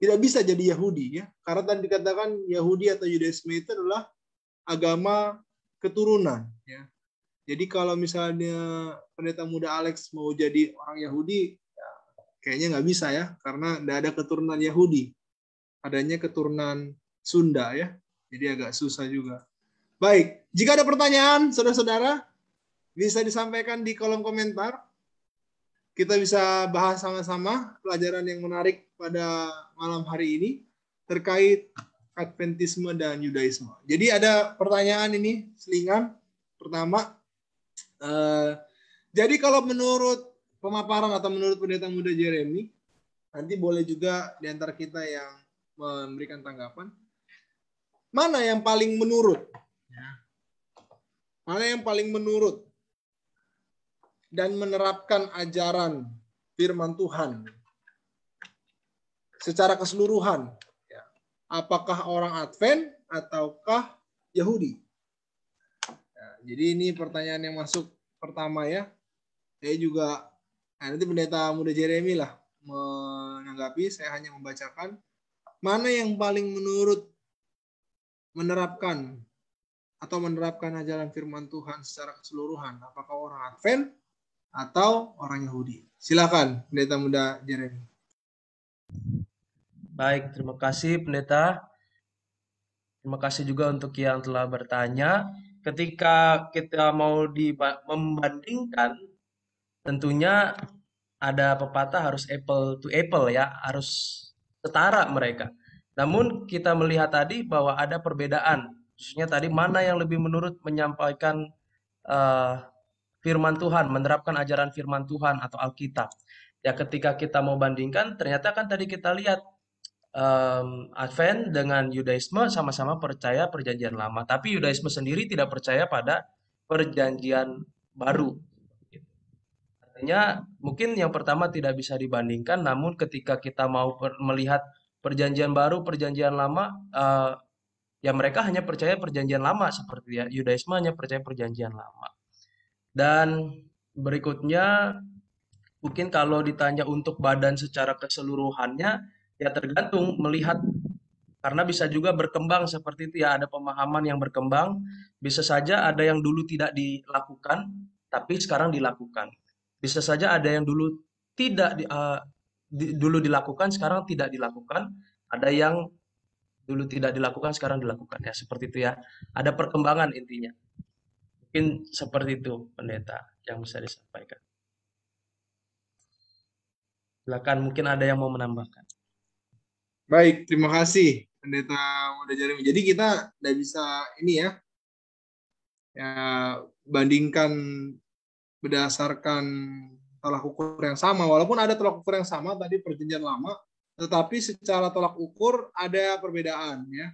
tidak bisa jadi Yahudi ya. Karena tadi dikatakan Yahudi atau Yudaisme itu adalah agama keturunan ya. Jadi kalau misalnya pendeta muda Alex mau jadi orang Yahudi, ya, kayaknya nggak bisa ya, karena tidak ada keturunan Yahudi. Adanya keturunan Sunda ya. Jadi agak susah juga. Baik, jika ada pertanyaan, saudara-saudara, bisa disampaikan di kolom komentar. Kita bisa bahas sama-sama pelajaran yang menarik pada malam hari ini terkait Adventisme dan Yudaisme. Jadi ada pertanyaan ini selingan. Pertama, eh, jadi kalau menurut pemaparan atau menurut pendeta muda Jeremy, nanti boleh juga diantar kita yang memberikan tanggapan. Mana yang paling menurut? Ya. Mana yang paling menurut? dan menerapkan ajaran firman Tuhan secara keseluruhan. Ya. Apakah orang Advent ataukah Yahudi? Ya, jadi ini pertanyaan yang masuk pertama ya. Saya juga nah nanti pendeta muda Jeremy lah menanggapi. Saya hanya membacakan mana yang paling menurut menerapkan atau menerapkan ajaran firman Tuhan secara keseluruhan. Apakah orang Advent atau orang Yahudi. Silakan, Pendeta Muda Jeremy. Baik, terima kasih Pendeta. Terima kasih juga untuk yang telah bertanya. Ketika kita mau membandingkan, tentunya ada pepatah harus apple to apple ya, harus setara mereka. Namun kita melihat tadi bahwa ada perbedaan, khususnya tadi mana yang lebih menurut menyampaikan uh, firman Tuhan, menerapkan ajaran firman Tuhan atau Alkitab. Ya ketika kita mau bandingkan, ternyata kan tadi kita lihat um, Advent dengan Yudaisme sama-sama percaya perjanjian lama, tapi Yudaisme sendiri tidak percaya pada perjanjian baru. Artinya mungkin yang pertama tidak bisa dibandingkan, namun ketika kita mau per melihat perjanjian baru, perjanjian lama, uh, ya mereka hanya percaya perjanjian lama seperti ya Yudaisme hanya percaya perjanjian lama. Dan berikutnya mungkin kalau ditanya untuk badan secara keseluruhannya ya tergantung melihat karena bisa juga berkembang seperti itu ya ada pemahaman yang berkembang bisa saja ada yang dulu tidak dilakukan tapi sekarang dilakukan bisa saja ada yang dulu tidak di, uh, di, dulu dilakukan sekarang tidak dilakukan ada yang dulu tidak dilakukan sekarang dilakukan ya seperti itu ya ada perkembangan intinya Mungkin seperti itu, pendeta, yang bisa disampaikan. Silakan, mungkin ada yang mau menambahkan. Baik, terima kasih Pendeta Muda Jadi kita udah bisa ini ya, ya bandingkan berdasarkan tolak ukur yang sama. Walaupun ada tolak ukur yang sama tadi perjanjian lama, tetapi secara tolak ukur ada perbedaan ya.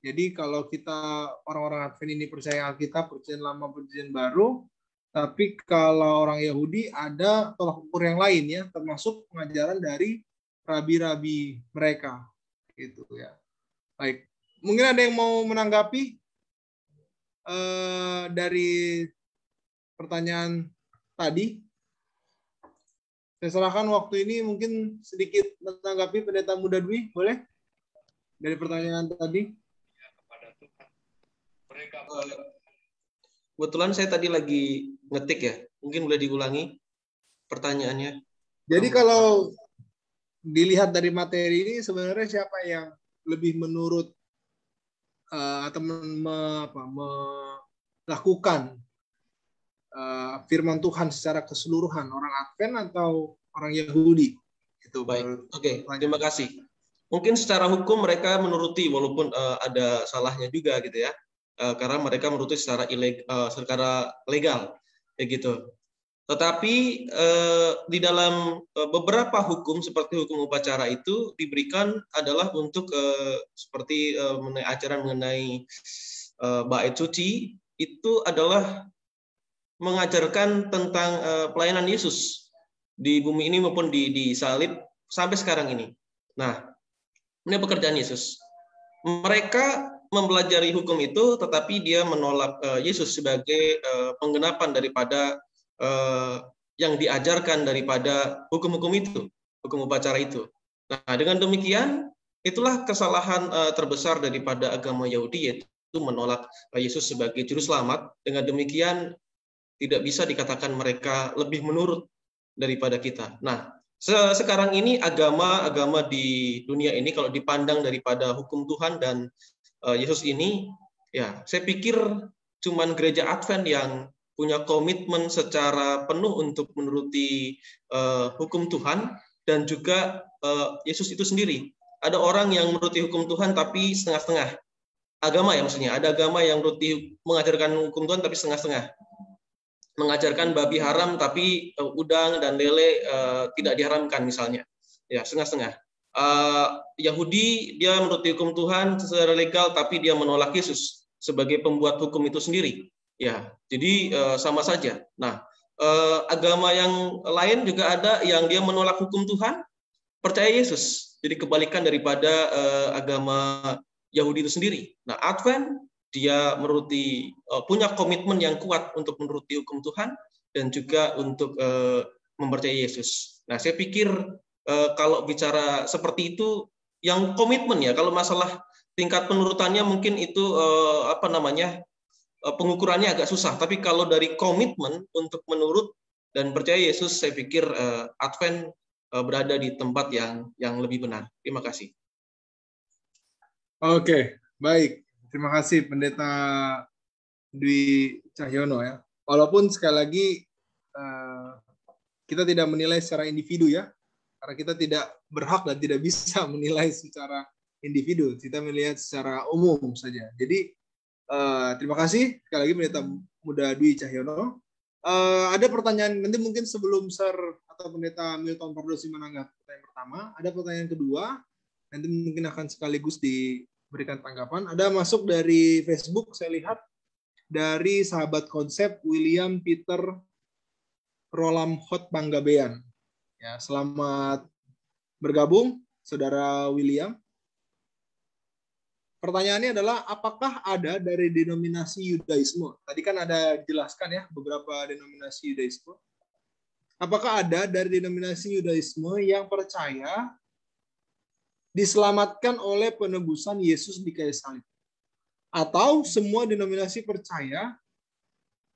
Jadi kalau kita orang-orang Advent ini percaya Alkitab, perjanjian lama, perjanjian baru, tapi kalau orang Yahudi ada tolak ukur yang lain ya, termasuk pengajaran dari rabi-rabi mereka, gitu ya. Baik, mungkin ada yang mau menanggapi eh, dari pertanyaan tadi. Saya serahkan waktu ini mungkin sedikit menanggapi pendeta muda Dwi, boleh? Dari pertanyaan tadi. Eh, kebetulan saya tadi lagi ngetik ya. Mungkin boleh diulangi pertanyaannya. Jadi kalau dilihat dari materi ini sebenarnya siapa yang lebih menurut uh, atau me, apa, melakukan uh, firman Tuhan secara keseluruhan orang Advent atau orang Yahudi? Itu baik. Oke, okay, terima kasih mungkin secara hukum mereka menuruti walaupun uh, ada salahnya juga gitu ya. Eh, karena mereka merutu secara ileg eh, secara legal ya gitu. Tetapi eh, di dalam beberapa hukum seperti hukum upacara itu diberikan adalah untuk seperti mengenai ajaran mengenai bait suci itu adalah mengajarkan tentang pelayanan Yesus di bumi ini maupun di, di salib sampai sekarang ini. Nah, ini pekerjaan Yesus. Mereka Mempelajari hukum itu, tetapi dia menolak uh, Yesus sebagai uh, penggenapan daripada uh, yang diajarkan daripada hukum-hukum itu, hukum upacara itu. Nah, dengan demikian, itulah kesalahan uh, terbesar daripada agama Yahudi, yaitu menolak uh, Yesus sebagai Juru Selamat. Dengan demikian, tidak bisa dikatakan mereka lebih menurut daripada kita. Nah, sekarang ini agama-agama di dunia ini kalau dipandang daripada hukum Tuhan dan Eh, Yesus ini, ya saya pikir cuman gereja Advent yang punya komitmen secara penuh untuk menuruti uh, hukum Tuhan dan juga uh, Yesus itu sendiri. Ada orang yang menuruti hukum Tuhan tapi setengah-setengah. Agama ya maksudnya, ada agama yang menuruti mengajarkan hukum Tuhan tapi setengah-setengah. Mengajarkan babi haram tapi udang dan lele uh, tidak diharamkan misalnya. Ya, setengah-setengah uh, Yahudi dia menuruti hukum Tuhan secara legal tapi dia menolak Yesus sebagai pembuat hukum itu sendiri. Ya, jadi uh, sama saja. Nah, uh, agama yang lain juga ada yang dia menolak hukum Tuhan, percaya Yesus. Jadi kebalikan daripada uh, agama Yahudi itu sendiri. Nah, Advent dia menuruti uh, punya komitmen yang kuat untuk menuruti hukum Tuhan dan juga untuk uh, mempercayai Yesus. Nah, saya pikir Eh, kalau bicara seperti itu yang komitmen ya kalau masalah tingkat penurutannya mungkin itu eh, apa namanya eh, pengukurannya agak susah tapi kalau dari komitmen untuk menurut dan percaya Yesus saya pikir Advent berada di tempat yang yang lebih benar terima kasih oke baik terima kasih pendeta Dwi Cahyono ya walaupun sekali lagi kita tidak menilai secara individu ya karena kita tidak berhak dan tidak bisa menilai secara individu kita melihat secara umum saja jadi uh, terima kasih sekali lagi pendeta muda Dwi Cahyono uh, ada pertanyaan nanti mungkin sebelum Sir atau pendeta Milton Pardosi menanggapi pertanyaan pertama ada pertanyaan kedua nanti mungkin akan sekaligus diberikan tanggapan ada masuk dari Facebook saya lihat dari sahabat konsep William Peter Rolam Hot Panggabean. Ya, selamat bergabung Saudara William. Pertanyaannya adalah apakah ada dari denominasi Yudaisme? Tadi kan ada jelaskan ya beberapa denominasi Yudaisme. Apakah ada dari denominasi Yudaisme yang percaya diselamatkan oleh penebusan Yesus di kayu salib? Atau semua denominasi percaya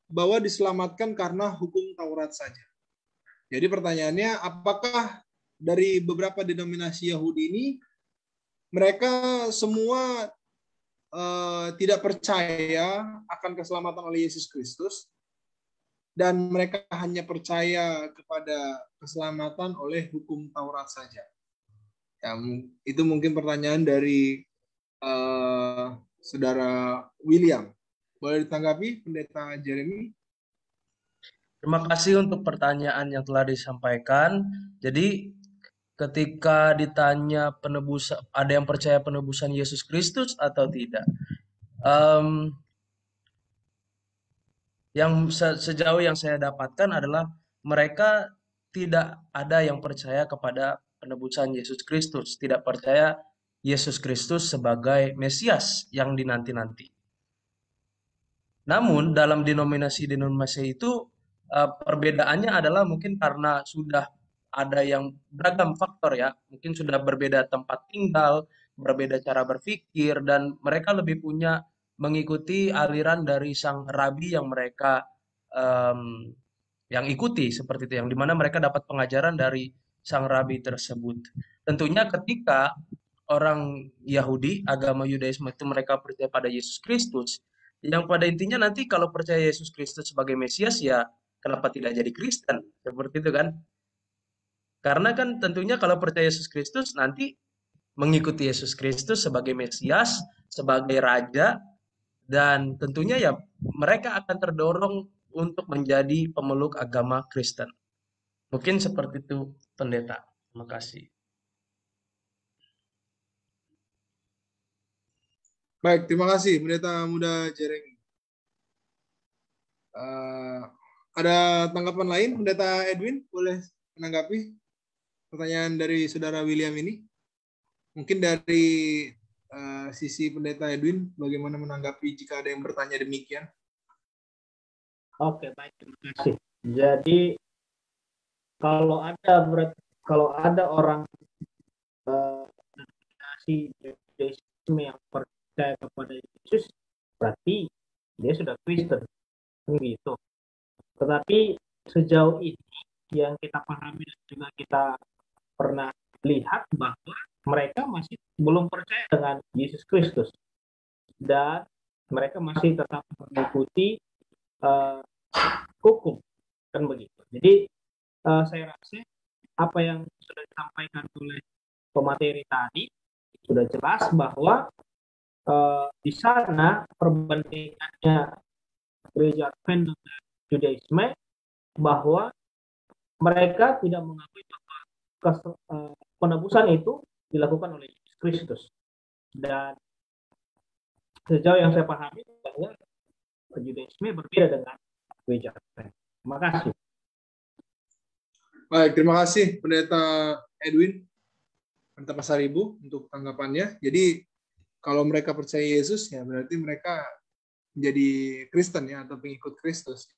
bahwa diselamatkan karena hukum Taurat saja? Jadi pertanyaannya, apakah dari beberapa denominasi Yahudi ini mereka semua uh, tidak percaya akan keselamatan oleh Yesus Kristus dan mereka hanya percaya kepada keselamatan oleh hukum Taurat saja. Ya, itu mungkin pertanyaan dari uh, saudara William. Boleh ditanggapi pendeta Jeremy? Terima kasih untuk pertanyaan yang telah disampaikan. Jadi ketika ditanya penebusan ada yang percaya penebusan Yesus Kristus atau tidak? Um, yang se sejauh yang saya dapatkan adalah mereka tidak ada yang percaya kepada penebusan Yesus Kristus, tidak percaya Yesus Kristus sebagai Mesias yang dinanti-nanti. Namun dalam denominasi-denominasi itu Eh, perbedaannya adalah mungkin karena sudah ada yang beragam faktor ya, mungkin sudah berbeda tempat tinggal, berbeda cara berpikir dan mereka lebih punya mengikuti aliran dari sang rabi yang mereka um, yang ikuti seperti itu yang dimana mereka dapat pengajaran dari sang rabi tersebut. Tentunya ketika orang Yahudi, agama Yudaisme itu mereka percaya pada Yesus Kristus, yang pada intinya nanti kalau percaya Yesus Kristus sebagai Mesias ya kenapa tidak jadi Kristen? Seperti itu kan. Karena kan tentunya kalau percaya Yesus Kristus nanti mengikuti Yesus Kristus sebagai Mesias, sebagai Raja, dan tentunya ya mereka akan terdorong untuk menjadi pemeluk agama Kristen. Mungkin seperti itu pendeta. Terima kasih. Baik, terima kasih pendeta muda Jering. Uh, eh, ada tanggapan lain, Pendeta Edwin? Boleh menanggapi pertanyaan dari Saudara William ini? Mungkin dari uh, sisi Pendeta Edwin, bagaimana menanggapi jika ada yang bertanya demikian? Oke, baik. Terima kasih. Jadi, kalau ada berat, kalau ada orang denominasi eh, uh, yang percaya kepada Yesus, berarti dia sudah Kristen. Begitu. Tetapi sejauh ini yang kita pahami dan juga kita pernah lihat bahwa mereka masih belum percaya dengan Yesus Kristus dan mereka masih tetap mengikuti uh, hukum kan begitu. Jadi uh, saya rasa apa yang sudah disampaikan oleh pemateri tadi sudah jelas bahwa uh, di sana perbandingannya gereja Advent dengan Judaisme bahwa mereka tidak mengakui bahwa e, penebusan itu dilakukan oleh Kristus. Dan sejauh yang saya pahami bahwa Judaisme berbeda dengan Gereja. Terima kasih. Baik, terima kasih Pendeta Edwin Pendeta Pasaribu untuk tanggapannya. Jadi kalau mereka percaya Yesus ya berarti mereka menjadi Kristen ya atau pengikut Kristus.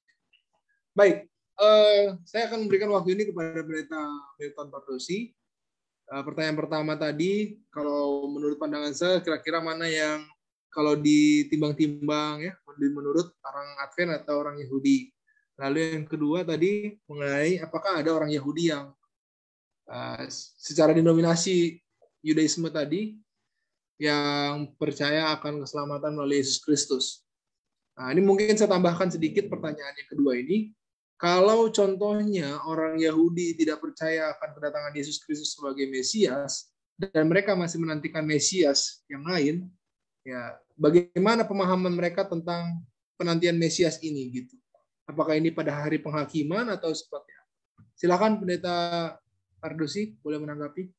Baik, uh, saya akan memberikan waktu ini kepada pendeta Milton Pardosi. Uh, pertanyaan pertama tadi, kalau menurut pandangan saya, kira-kira mana yang kalau ditimbang-timbang ya, menurut orang Advent atau orang Yahudi. Lalu yang kedua tadi mengenai apakah ada orang Yahudi yang uh, secara denominasi Yudaisme tadi yang percaya akan keselamatan melalui Yesus Kristus. Nah, ini mungkin saya tambahkan sedikit pertanyaan yang kedua ini. Kalau contohnya orang Yahudi tidak percaya akan kedatangan Yesus Kristus sebagai Mesias dan mereka masih menantikan Mesias yang lain, ya bagaimana pemahaman mereka tentang penantian Mesias ini gitu? Apakah ini pada hari penghakiman atau seperti apa? Silakan Pendeta Ardusi boleh menanggapi.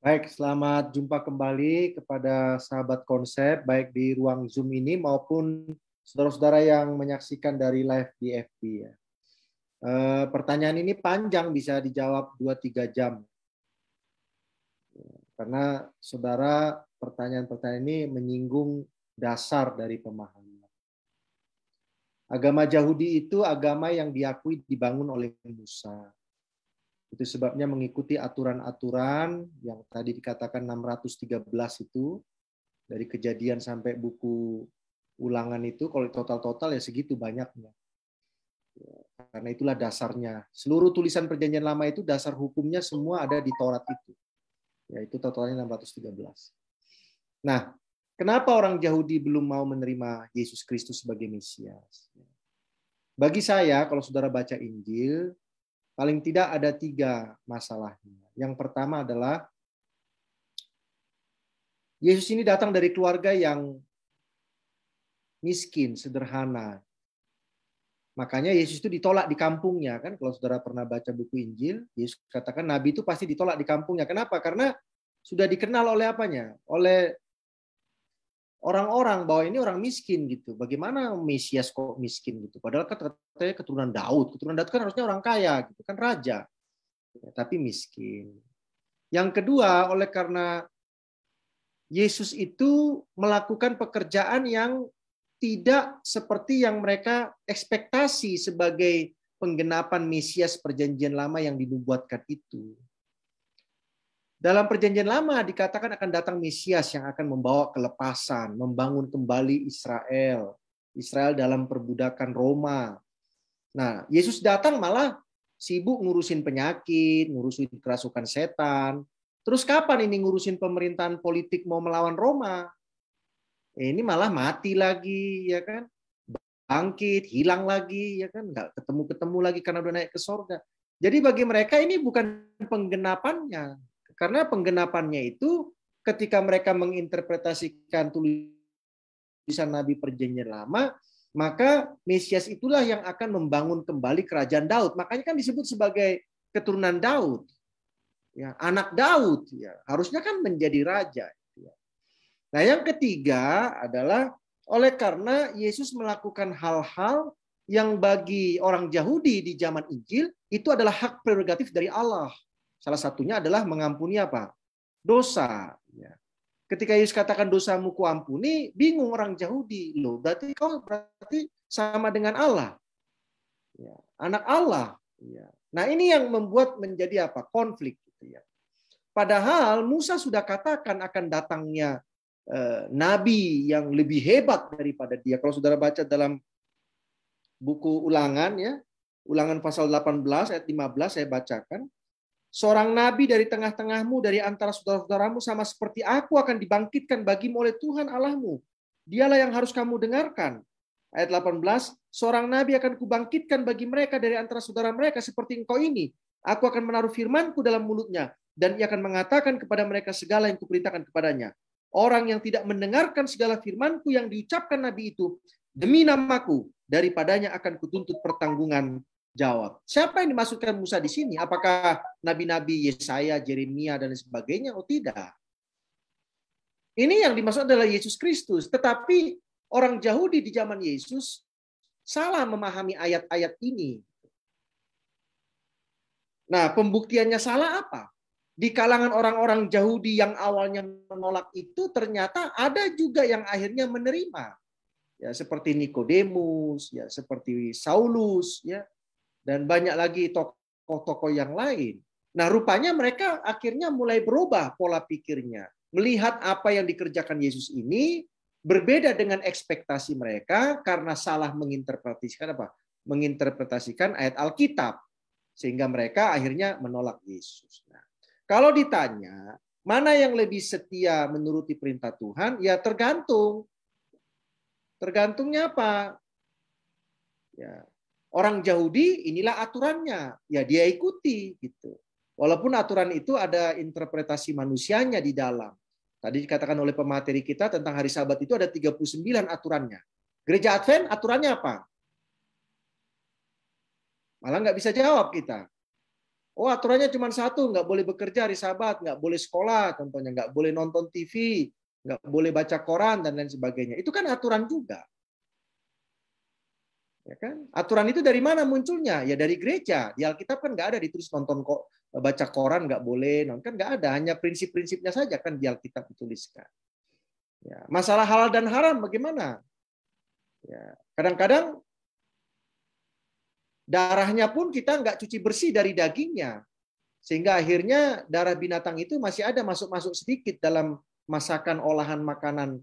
Baik, selamat jumpa kembali kepada sahabat konsep baik di ruang Zoom ini maupun saudara-saudara yang menyaksikan dari live di FB ya. E, pertanyaan ini panjang bisa dijawab 2-3 jam. Karena saudara pertanyaan-pertanyaan ini menyinggung dasar dari pemahaman. Agama Yahudi itu agama yang diakui dibangun oleh Musa. Itu sebabnya mengikuti aturan-aturan yang tadi dikatakan 613 itu dari kejadian sampai buku ulangan itu kalau total-total ya segitu banyaknya. Karena itulah dasarnya. Seluruh tulisan perjanjian lama itu dasar hukumnya semua ada di Taurat itu. Yaitu totalnya 613. Nah, kenapa orang Yahudi belum mau menerima Yesus Kristus sebagai Mesias? Bagi saya, kalau saudara baca Injil, paling tidak ada tiga masalahnya. Yang pertama adalah Yesus ini datang dari keluarga yang miskin, sederhana. Makanya Yesus itu ditolak di kampungnya kan kalau Saudara pernah baca buku Injil, Yesus katakan nabi itu pasti ditolak di kampungnya. Kenapa? Karena sudah dikenal oleh apanya? Oleh orang-orang bahwa ini orang miskin gitu. Bagaimana Mesias kok miskin gitu? Padahal kan katanya keturunan Daud. Keturunan Daud kan harusnya orang kaya gitu, kan raja. Ya, tapi miskin. Yang kedua, oleh karena Yesus itu melakukan pekerjaan yang tidak seperti yang mereka ekspektasi sebagai penggenapan Mesias perjanjian lama yang dinubuatkan itu. Dalam perjanjian lama dikatakan akan datang Mesias yang akan membawa kelepasan, membangun kembali Israel. Israel dalam perbudakan Roma. Nah, Yesus datang malah sibuk ngurusin penyakit, ngurusin kerasukan setan. Terus kapan ini ngurusin pemerintahan politik mau melawan Roma? ini malah mati lagi ya kan bangkit hilang lagi ya kan nggak ketemu ketemu lagi karena udah naik ke sorga jadi bagi mereka ini bukan penggenapannya karena penggenapannya itu ketika mereka menginterpretasikan tulisan Nabi Perjanjian Lama maka Mesias itulah yang akan membangun kembali kerajaan Daud makanya kan disebut sebagai keturunan Daud ya anak Daud ya harusnya kan menjadi raja Nah, yang ketiga adalah oleh karena Yesus melakukan hal-hal yang bagi orang Yahudi di zaman Injil itu adalah hak prerogatif dari Allah. Salah satunya adalah mengampuni apa? Dosa. Ya. Ketika Yesus katakan dosamu kuampuni, bingung orang Yahudi. Loh, berarti kau berarti sama dengan Allah. Ya, anak Allah. Ya. Nah ini yang membuat menjadi apa? Konflik. Gitu Padahal Musa sudah katakan akan datangnya Eh, nabi yang lebih hebat daripada dia. Kalau saudara baca dalam buku Ulangan ya, Ulangan pasal 18 ayat 15 saya bacakan, seorang nabi dari tengah-tengahmu dari antara saudara-saudaramu sama seperti aku akan dibangkitkan bagimu oleh Tuhan Allahmu. Dialah yang harus kamu dengarkan. Ayat 18, seorang nabi akan kubangkitkan bagi mereka dari antara saudara mereka seperti engkau ini. Aku akan menaruh firmanku dalam mulutnya dan ia akan mengatakan kepada mereka segala yang kuperintahkan kepadanya orang yang tidak mendengarkan segala firmanku yang diucapkan Nabi itu, demi namaku, daripadanya akan kutuntut pertanggungan jawab. Siapa yang dimaksudkan Musa di sini? Apakah nabi-nabi Yesaya, Jeremia, dan sebagainya? Oh tidak. Ini yang dimaksud adalah Yesus Kristus. Tetapi orang Yahudi di zaman Yesus salah memahami ayat-ayat ini. Nah, pembuktiannya salah apa? di kalangan orang-orang Yahudi yang awalnya menolak itu ternyata ada juga yang akhirnya menerima. Ya, seperti Nikodemus, ya seperti Saulus, ya dan banyak lagi tokoh-tokoh yang lain. Nah, rupanya mereka akhirnya mulai berubah pola pikirnya. Melihat apa yang dikerjakan Yesus ini berbeda dengan ekspektasi mereka karena salah menginterpretasikan apa? Menginterpretasikan ayat Alkitab sehingga mereka akhirnya menolak Yesus. Nah, kalau ditanya, mana yang lebih setia menuruti perintah Tuhan? Ya tergantung. Tergantungnya apa? Ya, orang Yahudi inilah aturannya, ya dia ikuti gitu. Walaupun aturan itu ada interpretasi manusianya di dalam. Tadi dikatakan oleh pemateri kita tentang hari Sabat itu ada 39 aturannya. Gereja Advent aturannya apa? Malah nggak bisa jawab kita. Oh aturannya cuma satu, nggak boleh bekerja hari Sabat, nggak boleh sekolah contohnya, nggak boleh nonton TV, nggak boleh baca koran dan lain sebagainya. Itu kan aturan juga. Ya kan? Aturan itu dari mana munculnya? Ya dari gereja. Di Alkitab kan nggak ada ditulis nonton kok baca koran nggak boleh, non kan nggak ada. Hanya prinsip-prinsipnya saja kan di Alkitab dituliskan. Ya, masalah halal dan haram bagaimana? Ya, kadang-kadang Darahnya pun kita nggak cuci bersih dari dagingnya. Sehingga akhirnya darah binatang itu masih ada masuk-masuk sedikit dalam masakan olahan makanan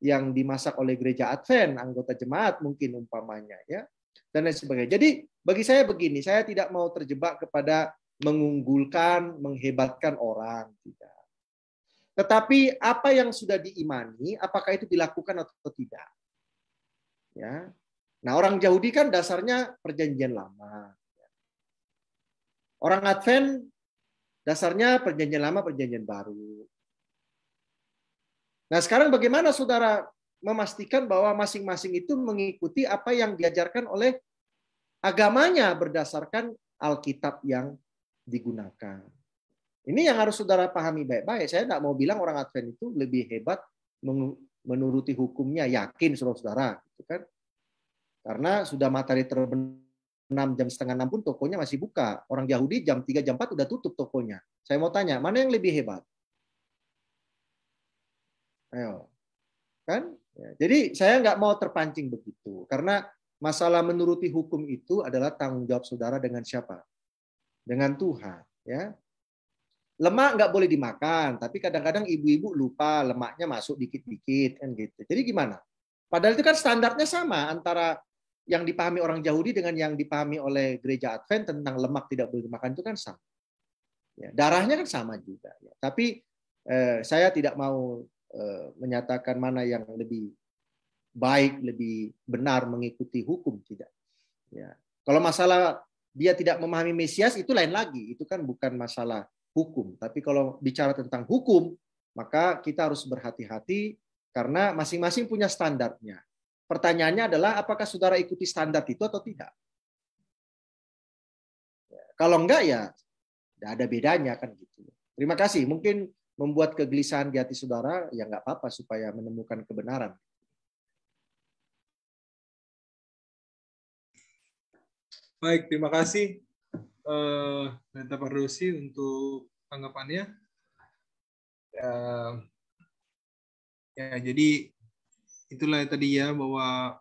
yang dimasak oleh gereja Advent, anggota jemaat mungkin umpamanya ya dan lain sebagainya. Jadi bagi saya begini, saya tidak mau terjebak kepada mengunggulkan, menghebatkan orang tidak. Tetapi apa yang sudah diimani, apakah itu dilakukan atau tidak? Ya, Nah, orang Yahudi kan dasarnya perjanjian lama. Orang Advent dasarnya perjanjian lama, perjanjian baru. Nah, sekarang bagaimana saudara memastikan bahwa masing-masing itu mengikuti apa yang diajarkan oleh agamanya berdasarkan Alkitab yang digunakan. Ini yang harus saudara pahami baik-baik. Saya tidak mau bilang orang Advent itu lebih hebat menuruti hukumnya, yakin saudara-saudara, gitu kan? Karena sudah matahari terbenam jam setengah enam pun tokonya masih buka. Orang Yahudi jam tiga jam empat sudah tutup tokonya. Saya mau tanya, mana yang lebih hebat? Ayo. Kan? Ya, jadi saya nggak mau terpancing begitu. Karena masalah menuruti hukum itu adalah tanggung jawab saudara dengan siapa? Dengan Tuhan. Ya, lemak nggak boleh dimakan, tapi kadang-kadang ibu-ibu lupa lemaknya masuk dikit-dikit kan gitu. Jadi gimana? Padahal itu kan standarnya sama antara yang dipahami orang Yahudi dengan yang dipahami oleh gereja Advent tentang lemak tidak boleh dimakan itu kan sama. Ya, darahnya kan sama juga. Ya. Tapi eh, saya tidak mau eh, menyatakan mana yang lebih baik, lebih benar mengikuti hukum tidak. Ya. Kalau masalah dia tidak memahami Mesias itu lain lagi. Itu kan bukan masalah hukum. Tapi kalau bicara tentang hukum, maka kita harus berhati-hati karena masing-masing punya standarnya. Pertanyaannya adalah apakah saudara ikuti standar itu atau tidak? Kalau enggak ya tidak ada bedanya kan gitu. Terima kasih. Mungkin membuat kegelisahan di hati saudara ya nggak apa-apa supaya menemukan kebenaran. Baik, terima kasih uh, eh, Neta Pardosi untuk tanggapannya. Uh, ya, jadi itulah tadi ya bahwa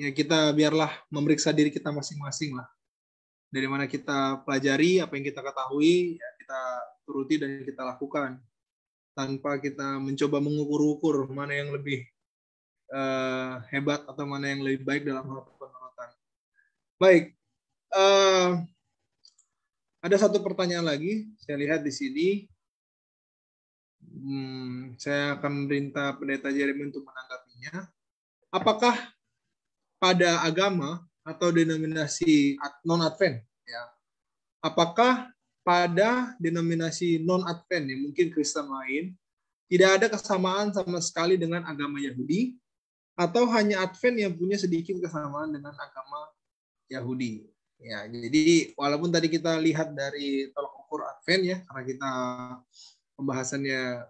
ya kita biarlah memeriksa diri kita masing-masing lah. Dari mana kita pelajari, apa yang kita ketahui, ya kita turuti dan kita lakukan. Tanpa kita mencoba mengukur-ukur mana yang lebih uh, hebat atau mana yang lebih baik dalam hal penurutan. Baik, uh, ada satu pertanyaan lagi saya lihat di sini Hmm, saya akan minta pendeta Jeremy untuk menanggapinya. Apakah pada agama atau denominasi non Advent, ya, apakah pada denominasi non Advent yang mungkin Kristen lain tidak ada kesamaan sama sekali dengan agama Yahudi atau hanya Advent yang punya sedikit kesamaan dengan agama Yahudi. Ya, jadi walaupun tadi kita lihat dari tolak ukur Advent ya, karena kita pembahasannya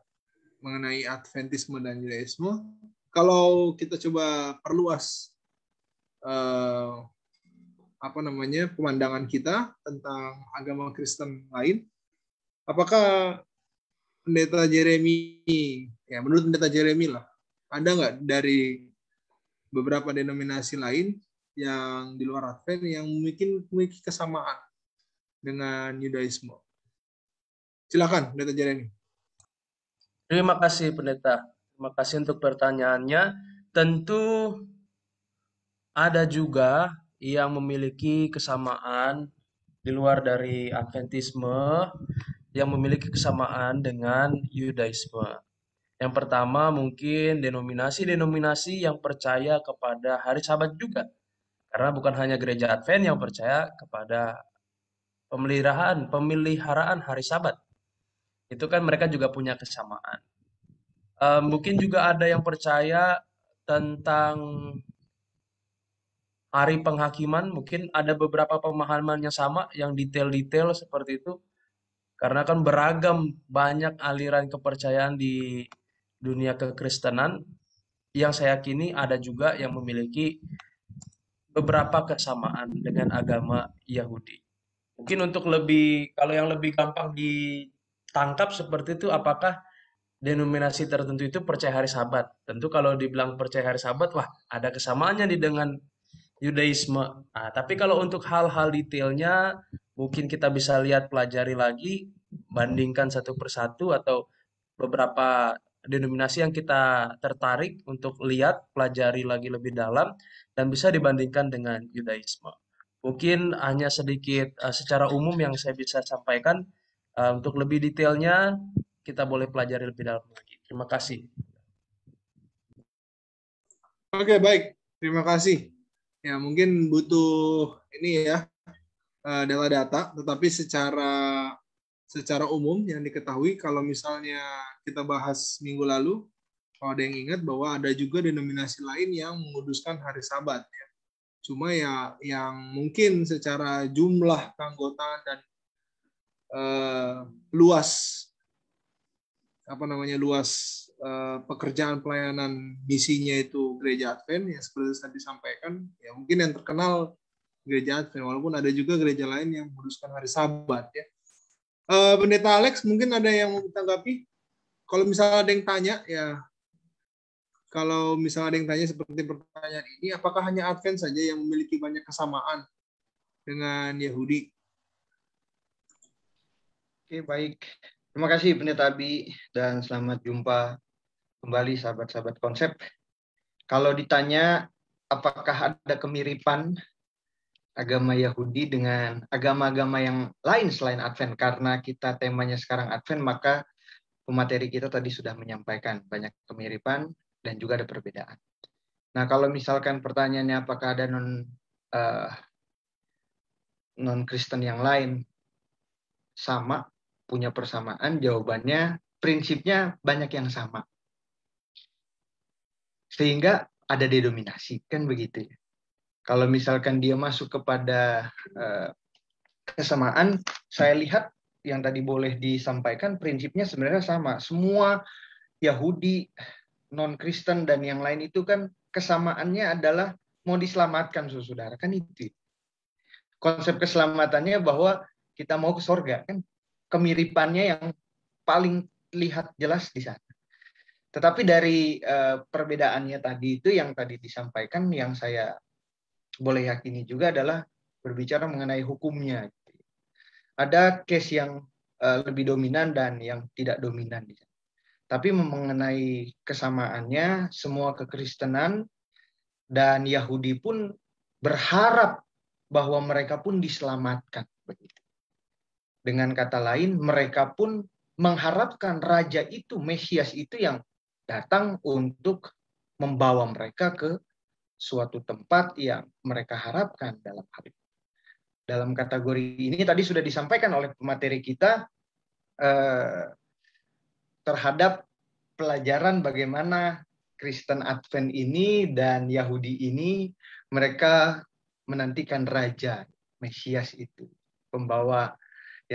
mengenai Adventisme dan Yudaisme. Kalau kita coba perluas eh, apa namanya pemandangan kita tentang agama Kristen lain, apakah pendeta Jeremy ya menurut pendeta Jeremy lah ada nggak dari beberapa denominasi lain yang di luar Advent yang mungkin memiliki kesamaan dengan Yudaisme? Silakan, Pendeta Jeremy. Terima kasih, Pendeta. Terima kasih untuk pertanyaannya. Tentu ada juga yang memiliki kesamaan di luar dari Adventisme yang memiliki kesamaan dengan Yudaisme. Yang pertama mungkin denominasi-denominasi yang percaya kepada hari sabat juga. Karena bukan hanya gereja Advent yang percaya kepada pemeliharaan, pemeliharaan hari sabat itu kan mereka juga punya kesamaan. Uh, mungkin juga ada yang percaya tentang hari penghakiman, mungkin ada beberapa pemahaman yang sama, yang detail-detail seperti itu, karena kan beragam banyak aliran kepercayaan di dunia kekristenan, yang saya yakini ada juga yang memiliki beberapa kesamaan dengan agama Yahudi. Mungkin untuk lebih, kalau yang lebih gampang di tangkap seperti itu apakah denominasi tertentu itu percaya hari sabat. Tentu kalau dibilang percaya hari sabat, wah ada kesamaannya di dengan Yudaisme. Nah, tapi kalau untuk hal-hal detailnya, mungkin kita bisa lihat pelajari lagi, bandingkan satu persatu atau beberapa denominasi yang kita tertarik untuk lihat, pelajari lagi lebih dalam, dan bisa dibandingkan dengan Yudaisme. Mungkin hanya sedikit eh, secara umum yang saya bisa sampaikan, Eh, untuk lebih detailnya kita boleh pelajari lebih dalam lagi. Terima kasih. Oke baik, terima kasih. Ya mungkin butuh ini ya eh, data-data, tetapi secara secara umum yang diketahui kalau misalnya kita bahas minggu lalu, kalau ada yang ingat bahwa ada juga denominasi lain yang menguduskan hari Sabat. Ya. Cuma ya yang mungkin secara jumlah keanggotaan dan uh, luas apa namanya luas uh, pekerjaan pelayanan misinya itu gereja Advent yang seperti tadi disampaikan ya mungkin yang terkenal gereja Advent walaupun ada juga gereja lain yang menguduskan hari Sabat ya uh, pendeta Alex mungkin ada yang mau ditanggapi kalau misalnya ada yang tanya ya kalau misalnya ada yang tanya seperti pertanyaan ini apakah hanya Advent saja yang memiliki banyak kesamaan dengan Yahudi Oke, baik. Terima kasih Pendeta Abi dan selamat jumpa kembali sahabat-sahabat konsep. Kalau ditanya apakah ada kemiripan agama Yahudi dengan agama-agama yang lain selain Advent karena kita temanya sekarang Advent maka pemateri kita tadi sudah menyampaikan banyak kemiripan dan juga ada perbedaan. Nah, kalau misalkan pertanyaannya apakah ada non uh, eh, non Kristen yang lain sama punya persamaan? Jawabannya prinsipnya banyak yang sama. Sehingga ada dedominasi, kan begitu ya. Kalau misalkan dia masuk kepada uh, kesamaan, saya lihat yang tadi boleh disampaikan prinsipnya sebenarnya sama. Semua Yahudi, non-Kristen dan yang lain itu kan kesamaannya adalah mau diselamatkan saudara kan itu. Ya. Konsep keselamatannya bahwa kita mau ke sorga kan kemiripannya yang paling lihat jelas di sana. Tetapi dari uh, perbedaannya tadi itu yang tadi disampaikan yang saya boleh yakini juga adalah berbicara mengenai hukumnya. Ada case yang uh, lebih dominan dan yang tidak dominan di sana. Tapi mengenai kesamaannya semua kekristenan dan Yahudi pun berharap bahwa mereka pun diselamatkan begitu. Dengan kata lain, mereka pun mengharapkan raja itu, Mesias itu yang datang untuk membawa mereka ke suatu tempat yang mereka harapkan dalam hal ini. Dalam kategori ini tadi sudah disampaikan oleh materi kita eh, terhadap pelajaran bagaimana Kristen Advent ini dan Yahudi ini mereka menantikan raja Mesias itu, pembawa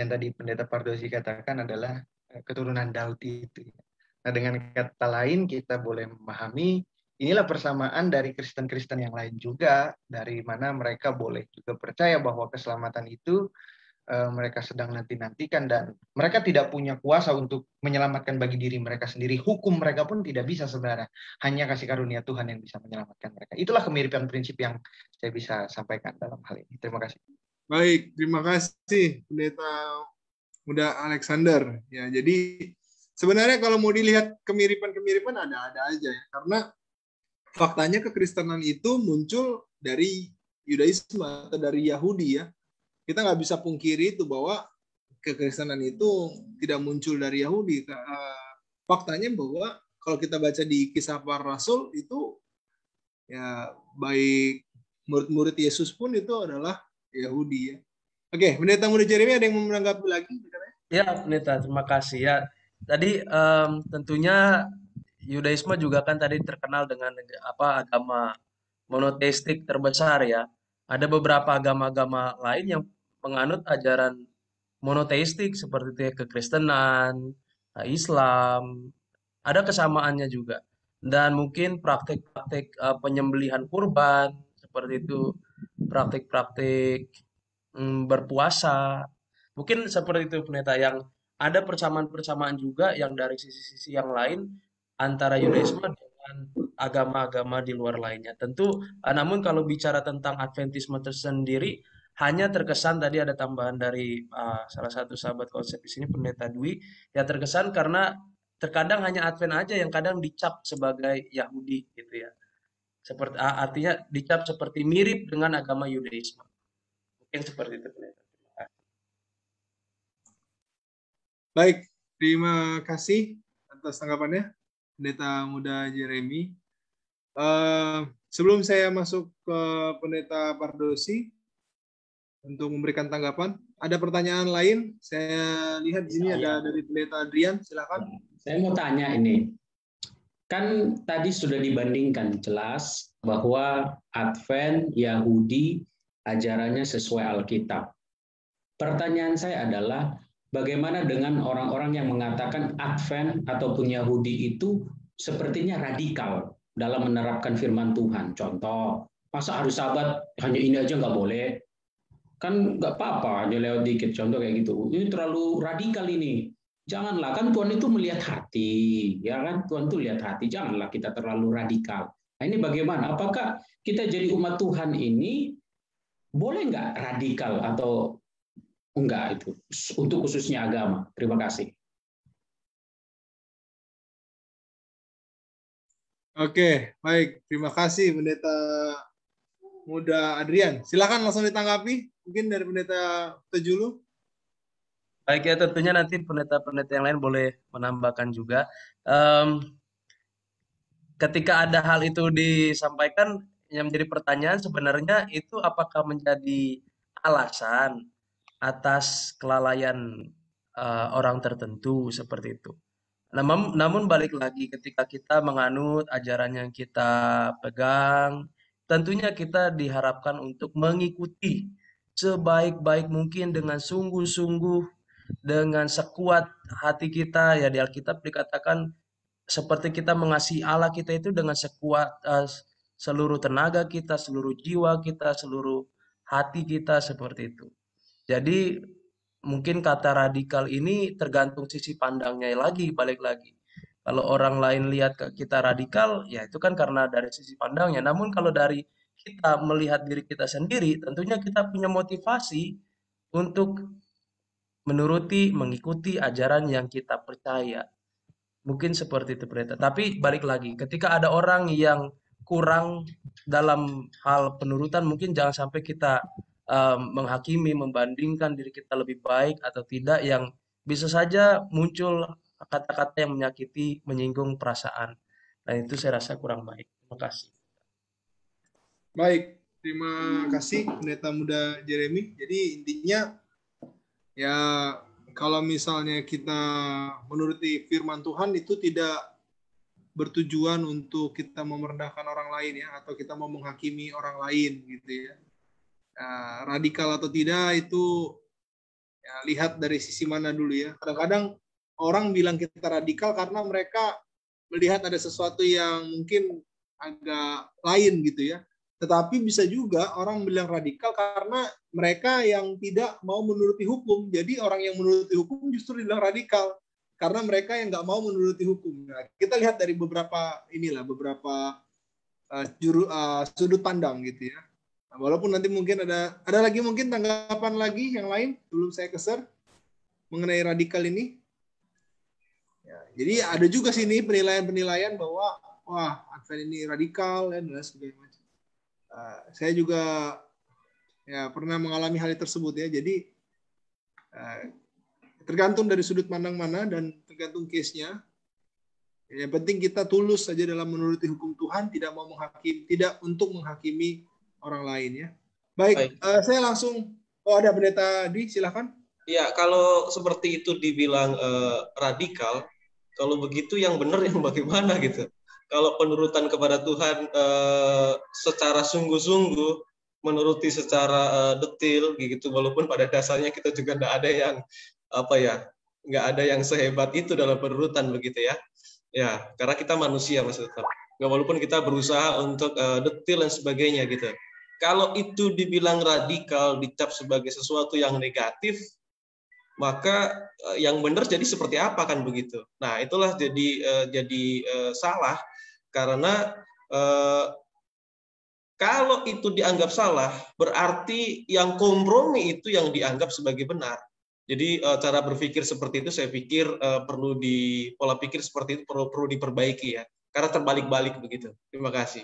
yang tadi Pendeta Pardosi katakan adalah eh, keturunan Daud itu. Nah, dengan kata lain kita boleh memahami inilah persamaan dari Kristen-Kristen yang lain juga dari mana mereka boleh juga percaya bahwa keselamatan itu eh, mereka sedang nanti-nantikan dan mereka tidak punya kuasa untuk menyelamatkan bagi diri mereka sendiri. Hukum mereka pun tidak bisa sebenarnya. Hanya kasih karunia Tuhan yang bisa menyelamatkan mereka. Itulah kemiripan prinsip yang saya bisa sampaikan dalam hal ini. Terima kasih. Baik, terima kasih Pendeta Muda Alexander. Ya, jadi sebenarnya kalau mau dilihat kemiripan-kemiripan ada-ada aja ya, karena faktanya kekristenan itu muncul dari Yudaisme atau dari Yahudi ya. Kita nggak bisa pungkiri itu bahwa kekristenan itu tidak muncul dari Yahudi. Eh, faktanya bahwa kalau kita baca di kisah para rasul itu ya baik murid-murid Yesus pun itu adalah Yahudi ya. Oke, pendeta muda Jeremy ada yang mau menanggapi lagi? Ya, pendeta, terima kasih ya. Tadi um, tentunya Yudaisme juga kan tadi terkenal dengan apa agama monoteistik terbesar ya. Ada beberapa agama-agama lain yang menganut ajaran monoteistik seperti itu ya, kekristenan, eh, Islam, ada kesamaannya juga. Dan mungkin praktik-praktik uh, penyembelihan kurban seperti itu praktik-praktik mm, berpuasa. Mungkin seperti itu peneta yang ada persamaan-persamaan juga yang dari sisi-sisi yang lain antara Yudaisme dengan agama-agama di luar lainnya. Tentu, eh, namun kalau bicara tentang Adventisme tersendiri, hanya terkesan tadi ada tambahan dari uh, salah satu sahabat konsep di sini peneta Dwi, ya terkesan karena terkadang hanya Advent aja yang kadang dicap sebagai Yahudi gitu ya. Seperti artinya dicap seperti mirip dengan agama Yudaisme. Mungkin seperti itu. Baik, terima kasih atas tanggapannya, Pendeta Muda Jeremy. Uh, sebelum saya masuk ke Pendeta Pardosi untuk memberikan tanggapan, ada pertanyaan lain? Saya lihat di sini iya. ada dari Pendeta Adrian, silakan. Saya mau tanya ini, Kan tadi sudah dibandingkan jelas bahwa Advent, Yahudi, ajarannya sesuai Alkitab. Pertanyaan saya adalah, bagaimana dengan orang-orang yang mengatakan Advent ataupun Yahudi itu sepertinya radikal dalam menerapkan firman Tuhan? Contoh, masa harus sabat hanya ini aja nggak boleh? Kan nggak apa-apa, hanya lewat dikit. Contoh kayak gitu. Ini terlalu radikal ini Janganlah kan Tuhan itu melihat hati, ya kan? Tuhan itu lihat hati. Janganlah kita terlalu radikal. Nah, ini bagaimana? Apakah kita jadi umat Tuhan ini boleh nggak radikal atau enggak itu untuk khususnya agama? Terima kasih. Oke, baik. Terima kasih Pendeta Muda Adrian. Silakan langsung ditanggapi mungkin dari Pendeta Tejulu. Baik ya tentunya nanti pendeta-pendeta yang lain boleh menambahkan juga. Um, ketika ada hal itu disampaikan yang menjadi pertanyaan sebenarnya itu apakah menjadi alasan atas kelalaian uh, orang tertentu seperti itu. Namun, namun balik lagi ketika kita menganut ajaran yang kita pegang, tentunya kita diharapkan untuk mengikuti sebaik-baik mungkin dengan sungguh-sungguh dengan sekuat hati kita ya di Alkitab dikatakan seperti kita mengasihi Allah kita itu dengan sekuat uh, seluruh tenaga kita, seluruh jiwa kita, seluruh hati kita seperti itu. Jadi mungkin kata radikal ini tergantung sisi pandangnya lagi balik lagi. Kalau orang lain lihat kita radikal, ya itu kan karena dari sisi pandangnya. Namun kalau dari kita melihat diri kita sendiri, tentunya kita punya motivasi untuk menuruti, mengikuti ajaran yang kita percaya. Mungkin seperti itu pendeta. Tapi balik lagi, ketika ada orang yang kurang dalam hal penurutan, mungkin jangan sampai kita um, menghakimi, membandingkan diri kita lebih baik atau tidak yang bisa saja muncul kata-kata yang menyakiti, menyinggung perasaan. Dan itu saya rasa kurang baik. Terima kasih. Baik, terima kasih pendeta muda Jeremy. Jadi intinya ya kalau misalnya kita menuruti firman Tuhan itu tidak bertujuan untuk kita memerdahkan orang lain ya atau kita mau menghakimi orang lain gitu ya nah, radikal atau tidak itu ya, lihat dari sisi mana dulu ya kadang-kadang orang bilang kita radikal karena mereka melihat ada sesuatu yang mungkin agak lain gitu ya tetapi bisa juga orang bilang radikal karena mereka yang tidak mau menuruti hukum. Jadi orang yang menuruti hukum justru dibilang radikal karena mereka yang nggak mau menuruti hukum. Nah, kita lihat dari beberapa inilah beberapa uh, juru uh, sudut pandang gitu ya. Nah, walaupun nanti mungkin ada ada lagi mungkin tanggapan lagi yang lain belum saya keser mengenai radikal ini. Ya, jadi ada juga sini penilaian-penilaian bahwa wah Advent ini radikal ya, dan sebagainya Eh, saya juga ya pernah mengalami hal tersebut ya. Jadi uh, tergantung dari sudut pandang mana dan tergantung case-nya. Yang penting kita tulus saja dalam menuruti hukum Tuhan, tidak mau menghakim, tidak untuk menghakimi orang lain ya. Baik, Baik. Uh, saya langsung oh ada pendeta di silakan. Ya, kalau seperti itu dibilang uh, radikal, kalau begitu yang benar yang bagaimana gitu? kalau penurutan kepada Tuhan uh, secara sungguh-sungguh menuruti secara uh, detil gitu walaupun pada dasarnya kita juga tidak ada yang apa ya nggak ada yang sehebat itu dalam penurutan begitu ya ya karena kita manusia masih tetap nggak ya, walaupun kita berusaha untuk uh, detil dan sebagainya gitu kalau itu dibilang radikal dicap sebagai sesuatu yang negatif maka yang benar jadi seperti apa kan begitu nah itulah jadi jadi salah karena eh, kalau itu dianggap salah, berarti yang kompromi itu yang dianggap sebagai benar. Jadi eh, cara berpikir seperti itu saya pikir eh, perlu di pola pikir seperti itu perlu perlu diperbaiki ya. Karena terbalik-balik begitu. Terima kasih.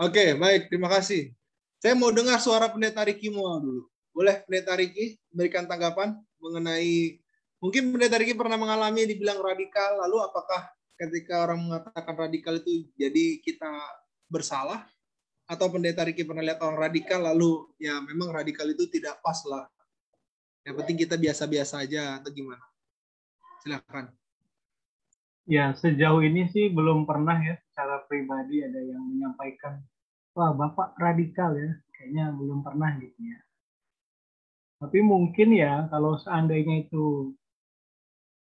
Oke, baik, terima kasih. Saya mau dengar suara Pendeta Riki mau dulu. Boleh Pendeta Riki berikan tanggapan mengenai mungkin Pendeta Riki pernah mengalami dibilang radikal, lalu apakah ketika orang mengatakan radikal itu jadi kita bersalah atau pendeta Riki pernah lihat orang radikal lalu ya memang radikal itu tidak pas lah. Yang penting kita biasa-biasa aja atau gimana? Silahkan. Ya sejauh ini sih belum pernah ya secara pribadi ada yang menyampaikan wah bapak radikal ya kayaknya belum pernah gitu ya. Tapi mungkin ya kalau seandainya itu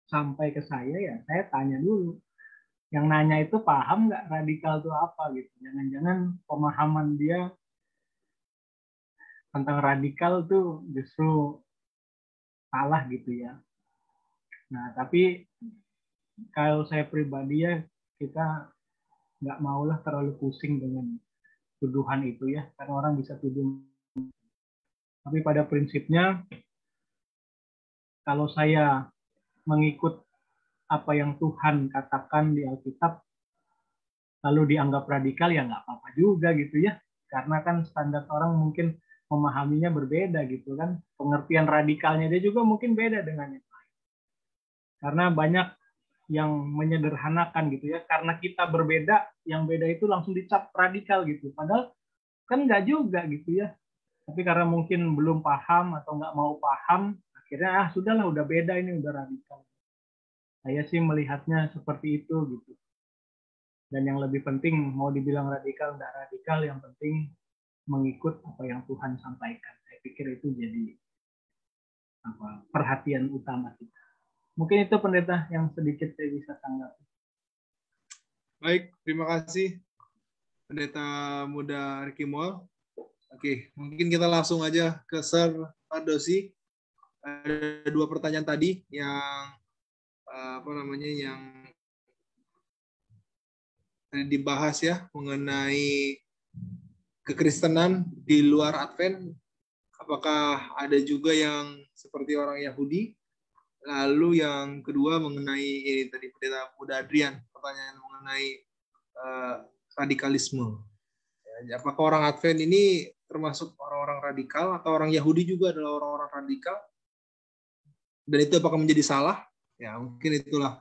sampai ke saya ya saya tanya dulu yang nanya itu paham nggak radikal itu apa gitu jangan-jangan pemahaman dia tentang radikal itu justru salah gitu ya nah tapi kalau saya pribadi ya kita nggak maulah terlalu pusing dengan tuduhan itu ya karena orang bisa tuduh tapi pada prinsipnya kalau saya mengikut apa yang Tuhan katakan di Alkitab lalu dianggap radikal ya nggak apa-apa juga gitu ya karena kan standar orang mungkin memahaminya berbeda gitu kan pengertian radikalnya dia juga mungkin beda dengan yang lain karena banyak yang menyederhanakan gitu ya karena kita berbeda yang beda itu langsung dicap radikal gitu padahal kan nggak juga gitu ya tapi karena mungkin belum paham atau nggak mau paham akhirnya ah sudahlah udah beda ini udah radikal saya sih melihatnya seperti itu gitu dan yang lebih penting mau dibilang radikal tidak radikal yang penting mengikut apa yang Tuhan sampaikan saya pikir itu jadi apa perhatian utama kita mungkin itu pendeta yang sedikit saya bisa tanggapi baik terima kasih pendeta muda Ricky Mall Oke, mungkin kita langsung aja ke Sir Pardosi. Ada dua pertanyaan tadi yang Eh, apa namanya yang dibahas ya mengenai kekristenan di luar Advent apakah ada juga yang seperti orang Yahudi lalu yang kedua mengenai ini tadi pendeta Muda Adrian pertanyaan mengenai uh, radikalisme ya, apakah orang Advent ini termasuk orang-orang radikal atau orang Yahudi juga adalah orang-orang radikal dan itu apakah menjadi salah Ya, mungkin itulah.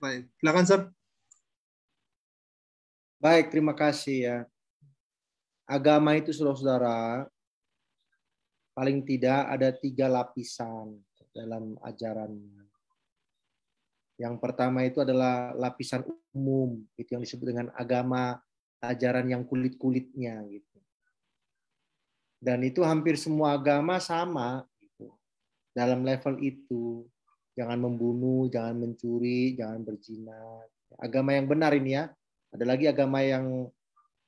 Baik. Silakan, Sir. Baik, terima kasih ya. Agama itu saudara-saudara paling tidak ada tiga lapisan dalam ajarannya. Yang pertama itu adalah lapisan umum, itu yang disebut dengan agama ajaran yang kulit-kulitnya gitu. Dan itu hampir semua agama sama gitu. Dalam level itu jangan membunuh, jangan mencuri, jangan berzina. Agama yang benar ini ya. Ada lagi agama yang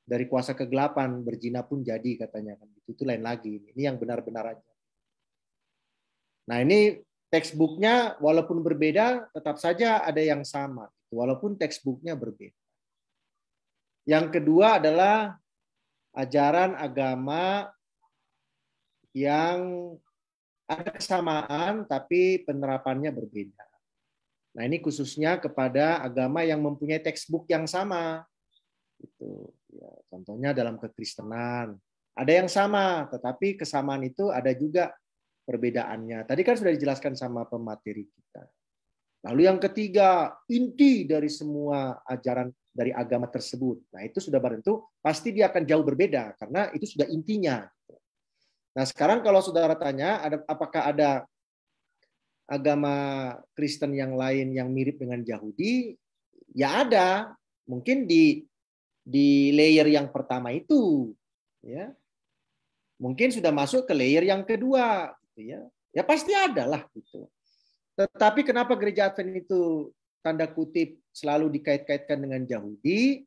dari kuasa kegelapan berzina pun jadi katanya kan itu, lain lagi ini yang benar-benar aja nah ini textbooknya walaupun berbeda tetap saja ada yang sama walaupun textbooknya berbeda yang kedua adalah ajaran agama yang ada kesamaan tapi penerapannya berbeda. Nah ini khususnya kepada agama yang mempunyai textbook yang sama. Itu ya, contohnya dalam kekristenan ada yang sama, tetapi kesamaan itu ada juga perbedaannya. Tadi kan sudah dijelaskan sama pemateri kita. Lalu yang ketiga, inti dari semua ajaran dari agama tersebut. Nah, itu sudah tentu pasti dia akan jauh berbeda karena itu sudah intinya. Nah, sekarang kalau saudara tanya, ada, apakah ada agama Kristen yang lain yang mirip dengan Yahudi? Ya ada, mungkin di di layer yang pertama itu, ya. Mungkin sudah masuk ke layer yang kedua, gitu ya. Ya pasti ada lah gitu. Tetapi kenapa gereja Advent itu tanda kutip selalu dikait-kaitkan dengan Yahudi?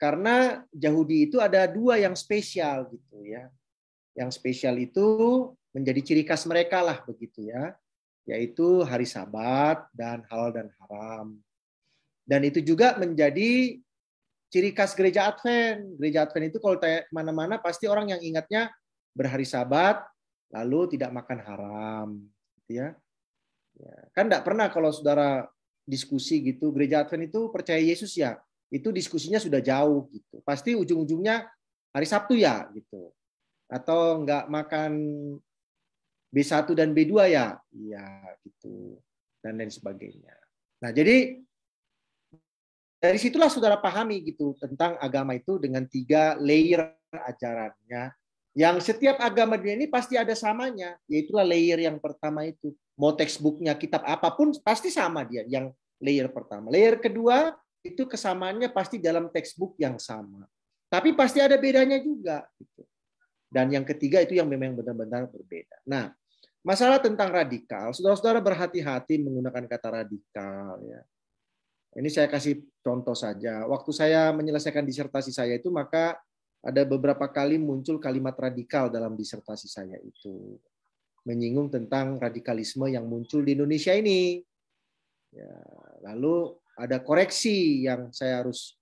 Karena Yahudi itu ada dua yang spesial gitu ya yang spesial itu menjadi ciri khas mereka lah begitu ya, yaitu hari Sabat dan halal dan haram. Dan itu juga menjadi ciri khas gereja Advent. Gereja Advent itu kalau tanya kemana-mana pasti orang yang ingatnya berhari Sabat lalu tidak makan haram, gitu ya. ya. Kan tidak pernah kalau saudara diskusi gitu gereja Advent itu percaya Yesus ya, itu diskusinya sudah jauh gitu. Pasti ujung-ujungnya hari Sabtu ya gitu atau nggak makan B1 dan B2 ya? Iya, gitu. Dan lain sebagainya. Nah, jadi dari situlah saudara pahami gitu tentang agama itu dengan tiga layer ajarannya yang setiap agama dunia ini pasti ada samanya yaitulah layer yang pertama itu mau textbooknya kitab apapun pasti sama dia yang layer pertama layer kedua itu kesamaannya pasti dalam textbook yang sama tapi pasti ada bedanya juga gitu. Dan yang ketiga itu yang memang benar-benar berbeda. Nah, masalah tentang radikal, saudara-saudara berhati-hati menggunakan kata radikal. Ya. Ini saya kasih contoh saja. Waktu saya menyelesaikan disertasi saya itu, maka ada beberapa kali muncul kalimat radikal dalam disertasi saya itu. Menyinggung tentang radikalisme yang muncul di Indonesia ini. Ya, lalu ada koreksi yang saya harus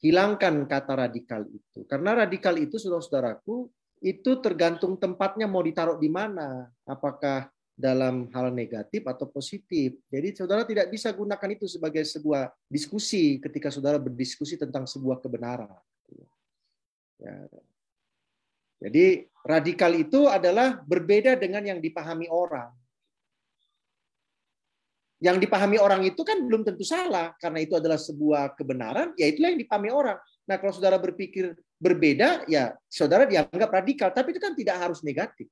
hilangkan kata radikal itu. Karena radikal itu, saudara-saudaraku, itu tergantung tempatnya mau ditaruh di mana, apakah dalam hal negatif atau positif. Jadi saudara tidak bisa gunakan itu sebagai sebuah diskusi ketika saudara berdiskusi tentang sebuah kebenaran. Ya. Jadi radikal itu adalah berbeda dengan yang dipahami orang yang dipahami orang itu kan belum tentu salah karena itu adalah sebuah kebenaran ya itulah yang dipahami orang nah kalau saudara berpikir berbeda ya saudara dianggap radikal tapi itu kan tidak harus negatif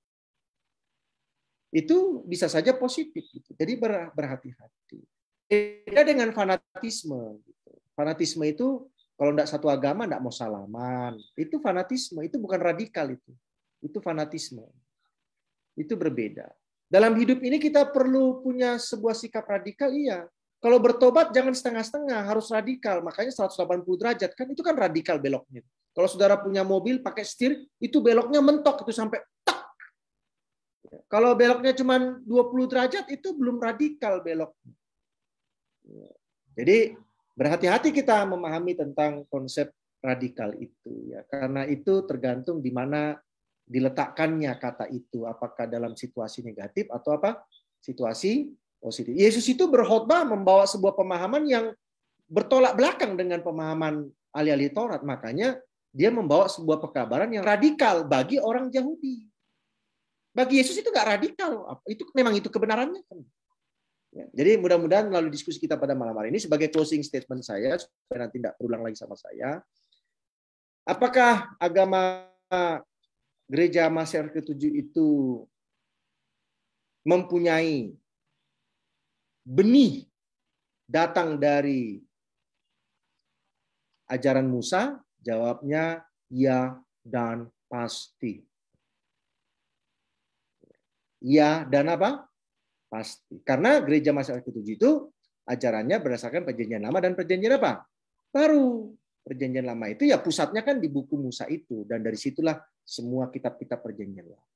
itu bisa saja positif gitu. jadi berhati-hati beda dengan fanatisme gitu. fanatisme itu kalau tidak satu agama tidak mau salaman itu fanatisme itu bukan radikal itu itu fanatisme itu berbeda dalam hidup ini kita perlu punya sebuah sikap radikal, iya. Kalau bertobat jangan setengah-setengah, harus radikal. Makanya 180 derajat kan itu kan radikal beloknya. Kalau saudara punya mobil pakai setir, itu beloknya mentok itu sampai tak. Kalau beloknya cuma 20 derajat itu belum radikal beloknya. Jadi berhati-hati kita memahami tentang konsep radikal itu ya karena itu tergantung di mana diletakkannya kata itu apakah dalam situasi negatif atau apa situasi positif. Yesus itu berkhotbah membawa sebuah pemahaman yang bertolak belakang dengan pemahaman ahli-ahli Taurat. Makanya dia membawa sebuah pekabaran yang radikal bagi orang Yahudi. Bagi Yesus itu nggak radikal. Itu memang itu kebenarannya. Ya, jadi mudah-mudahan melalui diskusi kita pada malam hari ini sebagai closing statement saya supaya nanti tidak berulang lagi sama saya. Apakah agama gereja Masyarakat ketujuh itu mempunyai benih datang dari ajaran Musa? Jawabnya ya dan pasti. Ya dan apa? Pasti. Karena gereja masyarakat ketujuh itu ajarannya berdasarkan perjanjian lama dan perjanjian apa? Baru. Perjanjian lama itu ya pusatnya kan di buku Musa itu. Dan dari situlah semua kitab-kitab perjanjian lama.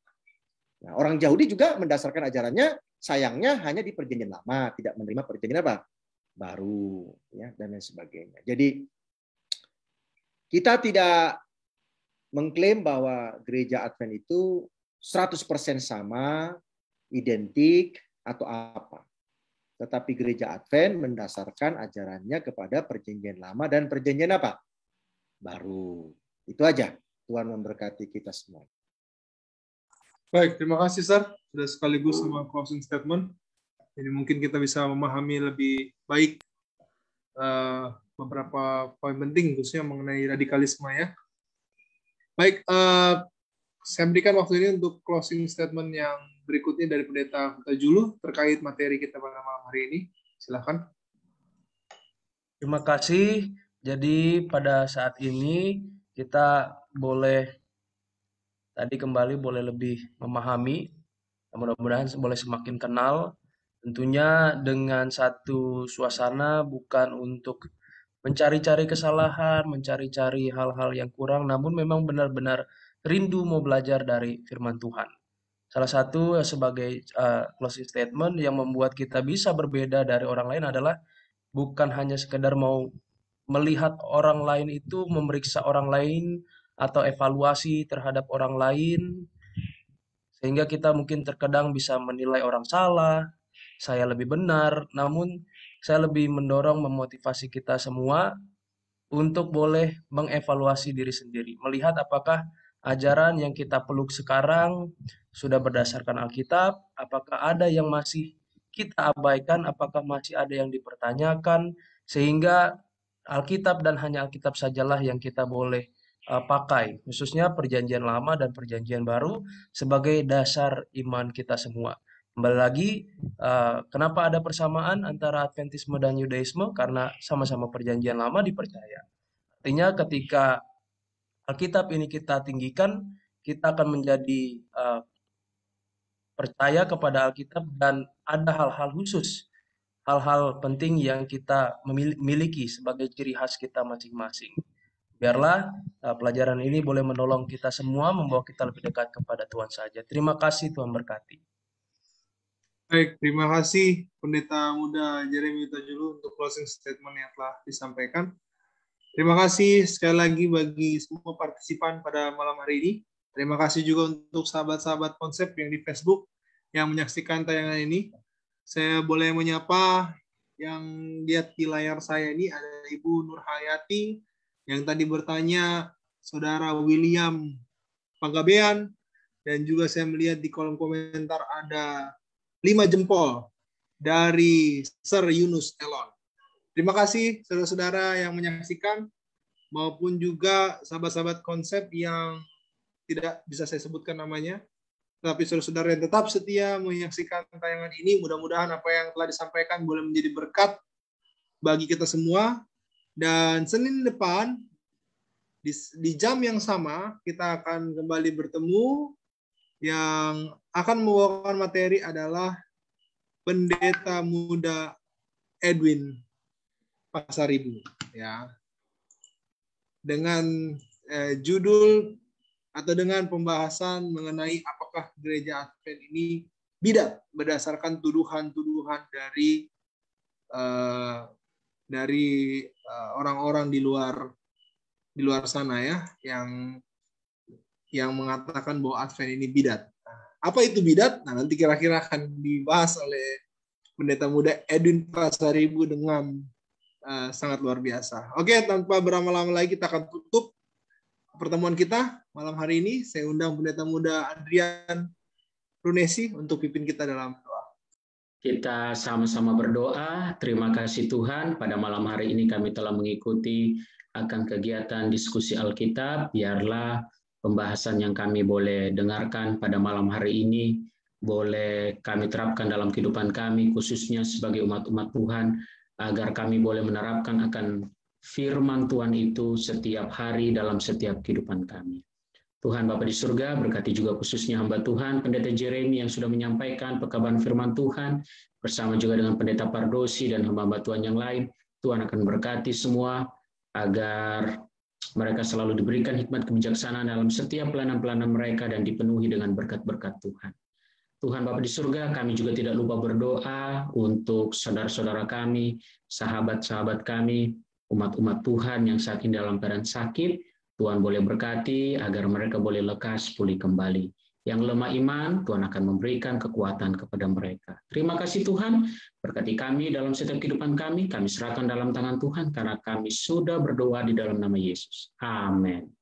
Nah, orang Yahudi juga mendasarkan ajarannya sayangnya hanya di perjanjian lama, tidak menerima perjanjian apa? baru ya dan lain sebagainya. Jadi kita tidak mengklaim bahwa gereja Advent itu 100% sama, identik atau apa. Tetapi gereja Advent mendasarkan ajarannya kepada perjanjian lama dan perjanjian apa? Baru. Itu aja. Tuhan memberkati kita semua. Baik, terima kasih, Sir. Sudah sekaligus sama closing statement. Jadi mungkin kita bisa memahami lebih baik uh, beberapa poin penting khususnya mengenai radikalisme ya. Baik, uh, saya berikan waktu ini untuk closing statement yang berikutnya dari Pendeta Huta Julu terkait materi kita pada malam hari ini. Silahkan. Terima kasih. Jadi pada saat ini kita boleh tadi kembali boleh lebih memahami mudah-mudahan boleh semakin kenal tentunya dengan satu suasana bukan untuk mencari-cari kesalahan, mencari-cari hal-hal yang kurang namun memang benar-benar rindu mau belajar dari firman Tuhan. Salah satu eh, sebagai uh, closing statement yang membuat kita bisa berbeda dari orang lain adalah bukan hanya sekedar mau melihat orang lain itu memeriksa orang lain atau evaluasi terhadap orang lain sehingga kita mungkin terkadang bisa menilai orang salah, saya lebih benar, namun saya lebih mendorong memotivasi kita semua untuk boleh mengevaluasi diri sendiri, melihat apakah ajaran yang kita peluk sekarang sudah berdasarkan Alkitab, apakah ada yang masih kita abaikan, apakah masih ada yang dipertanyakan, sehingga Alkitab dan hanya Alkitab sajalah yang kita boleh uh, pakai, khususnya Perjanjian Lama dan Perjanjian Baru sebagai dasar iman kita semua. Kembali lagi, uh, kenapa ada persamaan antara Adventisme dan Yudaisme? Karena sama-sama Perjanjian Lama dipercaya. Artinya ketika Alkitab ini kita tinggikan, kita akan menjadi uh, percaya kepada Alkitab dan ada hal-hal khusus hal-hal penting yang kita miliki sebagai ciri khas kita masing-masing. Biarlah uh, pelajaran ini boleh menolong kita semua, membawa kita lebih dekat kepada Tuhan saja. Terima kasih Tuhan berkati. Baik, terima kasih Pendeta Muda Jeremy Tajulu untuk closing statement yang telah disampaikan. Terima kasih sekali lagi bagi semua partisipan pada malam hari ini. Terima kasih juga untuk sahabat-sahabat konsep yang di Facebook yang menyaksikan tayangan ini. Saya boleh menyapa yang lihat di layar saya ini ada Ibu Nur Hayati yang tadi bertanya Saudara William Panggabean dan juga saya melihat di kolom komentar ada lima jempol dari Sir Yunus Elon. Terima kasih saudara-saudara yang menyaksikan maupun juga sahabat-sahabat konsep yang tidak bisa saya sebutkan namanya. Tapi saudara-saudara yang tetap setia menyaksikan tayangan ini, mudah-mudahan apa yang telah disampaikan boleh menjadi berkat bagi kita semua. Dan Senin depan, di, di jam yang sama, kita akan kembali bertemu. Yang akan membawakan materi adalah Pendeta Muda Edwin Pasaribu. ya Dengan eh, judul atau dengan pembahasan mengenai apakah gereja Advent ini bidat berdasarkan tuduhan-tuduhan dari uh, dari orang eh, orang-orang di luar di luar sana ya yang yang mengatakan bahwa Advent ini bidat. Nah, apa itu bidat? Nah, nanti kira-kira akan dibahas oleh pendeta muda Edwin Pasaribu dengan uh, sangat luar biasa. Oke, tanpa berlama-lama lagi kita akan tutup pertemuan kita malam hari ini. Saya undang pendeta muda Adrian Runesi untuk pimpin kita dalam doa. Kita sama-sama berdoa. Terima kasih Tuhan pada malam hari ini kami telah mengikuti akan kegiatan diskusi Alkitab. Biarlah pembahasan yang kami boleh dengarkan pada malam hari ini boleh kami terapkan dalam kehidupan kami khususnya sebagai umat-umat Tuhan agar kami boleh menerapkan akan firman Tuhan itu setiap hari dalam setiap kehidupan kami. Tuhan Bapa di surga berkati juga khususnya hamba Tuhan Pendeta Jeremy yang sudah menyampaikan pekabaran firman Tuhan bersama juga dengan Pendeta Pardosi dan hamba-hamba Tuhan yang lain. Tuhan akan berkati semua agar mereka selalu diberikan hikmat kebijaksanaan dalam setiap pelayanan-pelayanan mereka dan dipenuhi dengan berkat-berkat Tuhan. Tuhan Bapa di surga, kami juga tidak lupa berdoa untuk saudara-saudara kami, sahabat-sahabat kami, umat-umat Tuhan yang saat dalam keadaan sakit, Tuhan boleh berkati agar mereka boleh lekas pulih kembali. Yang lemah iman, Tuhan akan memberikan kekuatan kepada mereka. Terima kasih Tuhan, berkati kami dalam setiap kehidupan kami, kami serahkan dalam tangan Tuhan karena kami sudah berdoa di dalam nama Yesus. Amin.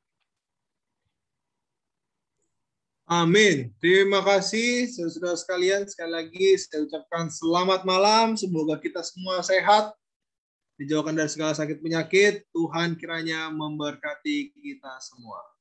Amin. Terima kasih saudara-saudara sekalian. Sekali lagi saya ucapkan selamat malam. Semoga kita semua sehat dijauhkan dari segala sakit penyakit. Tuhan kiranya memberkati kita semua.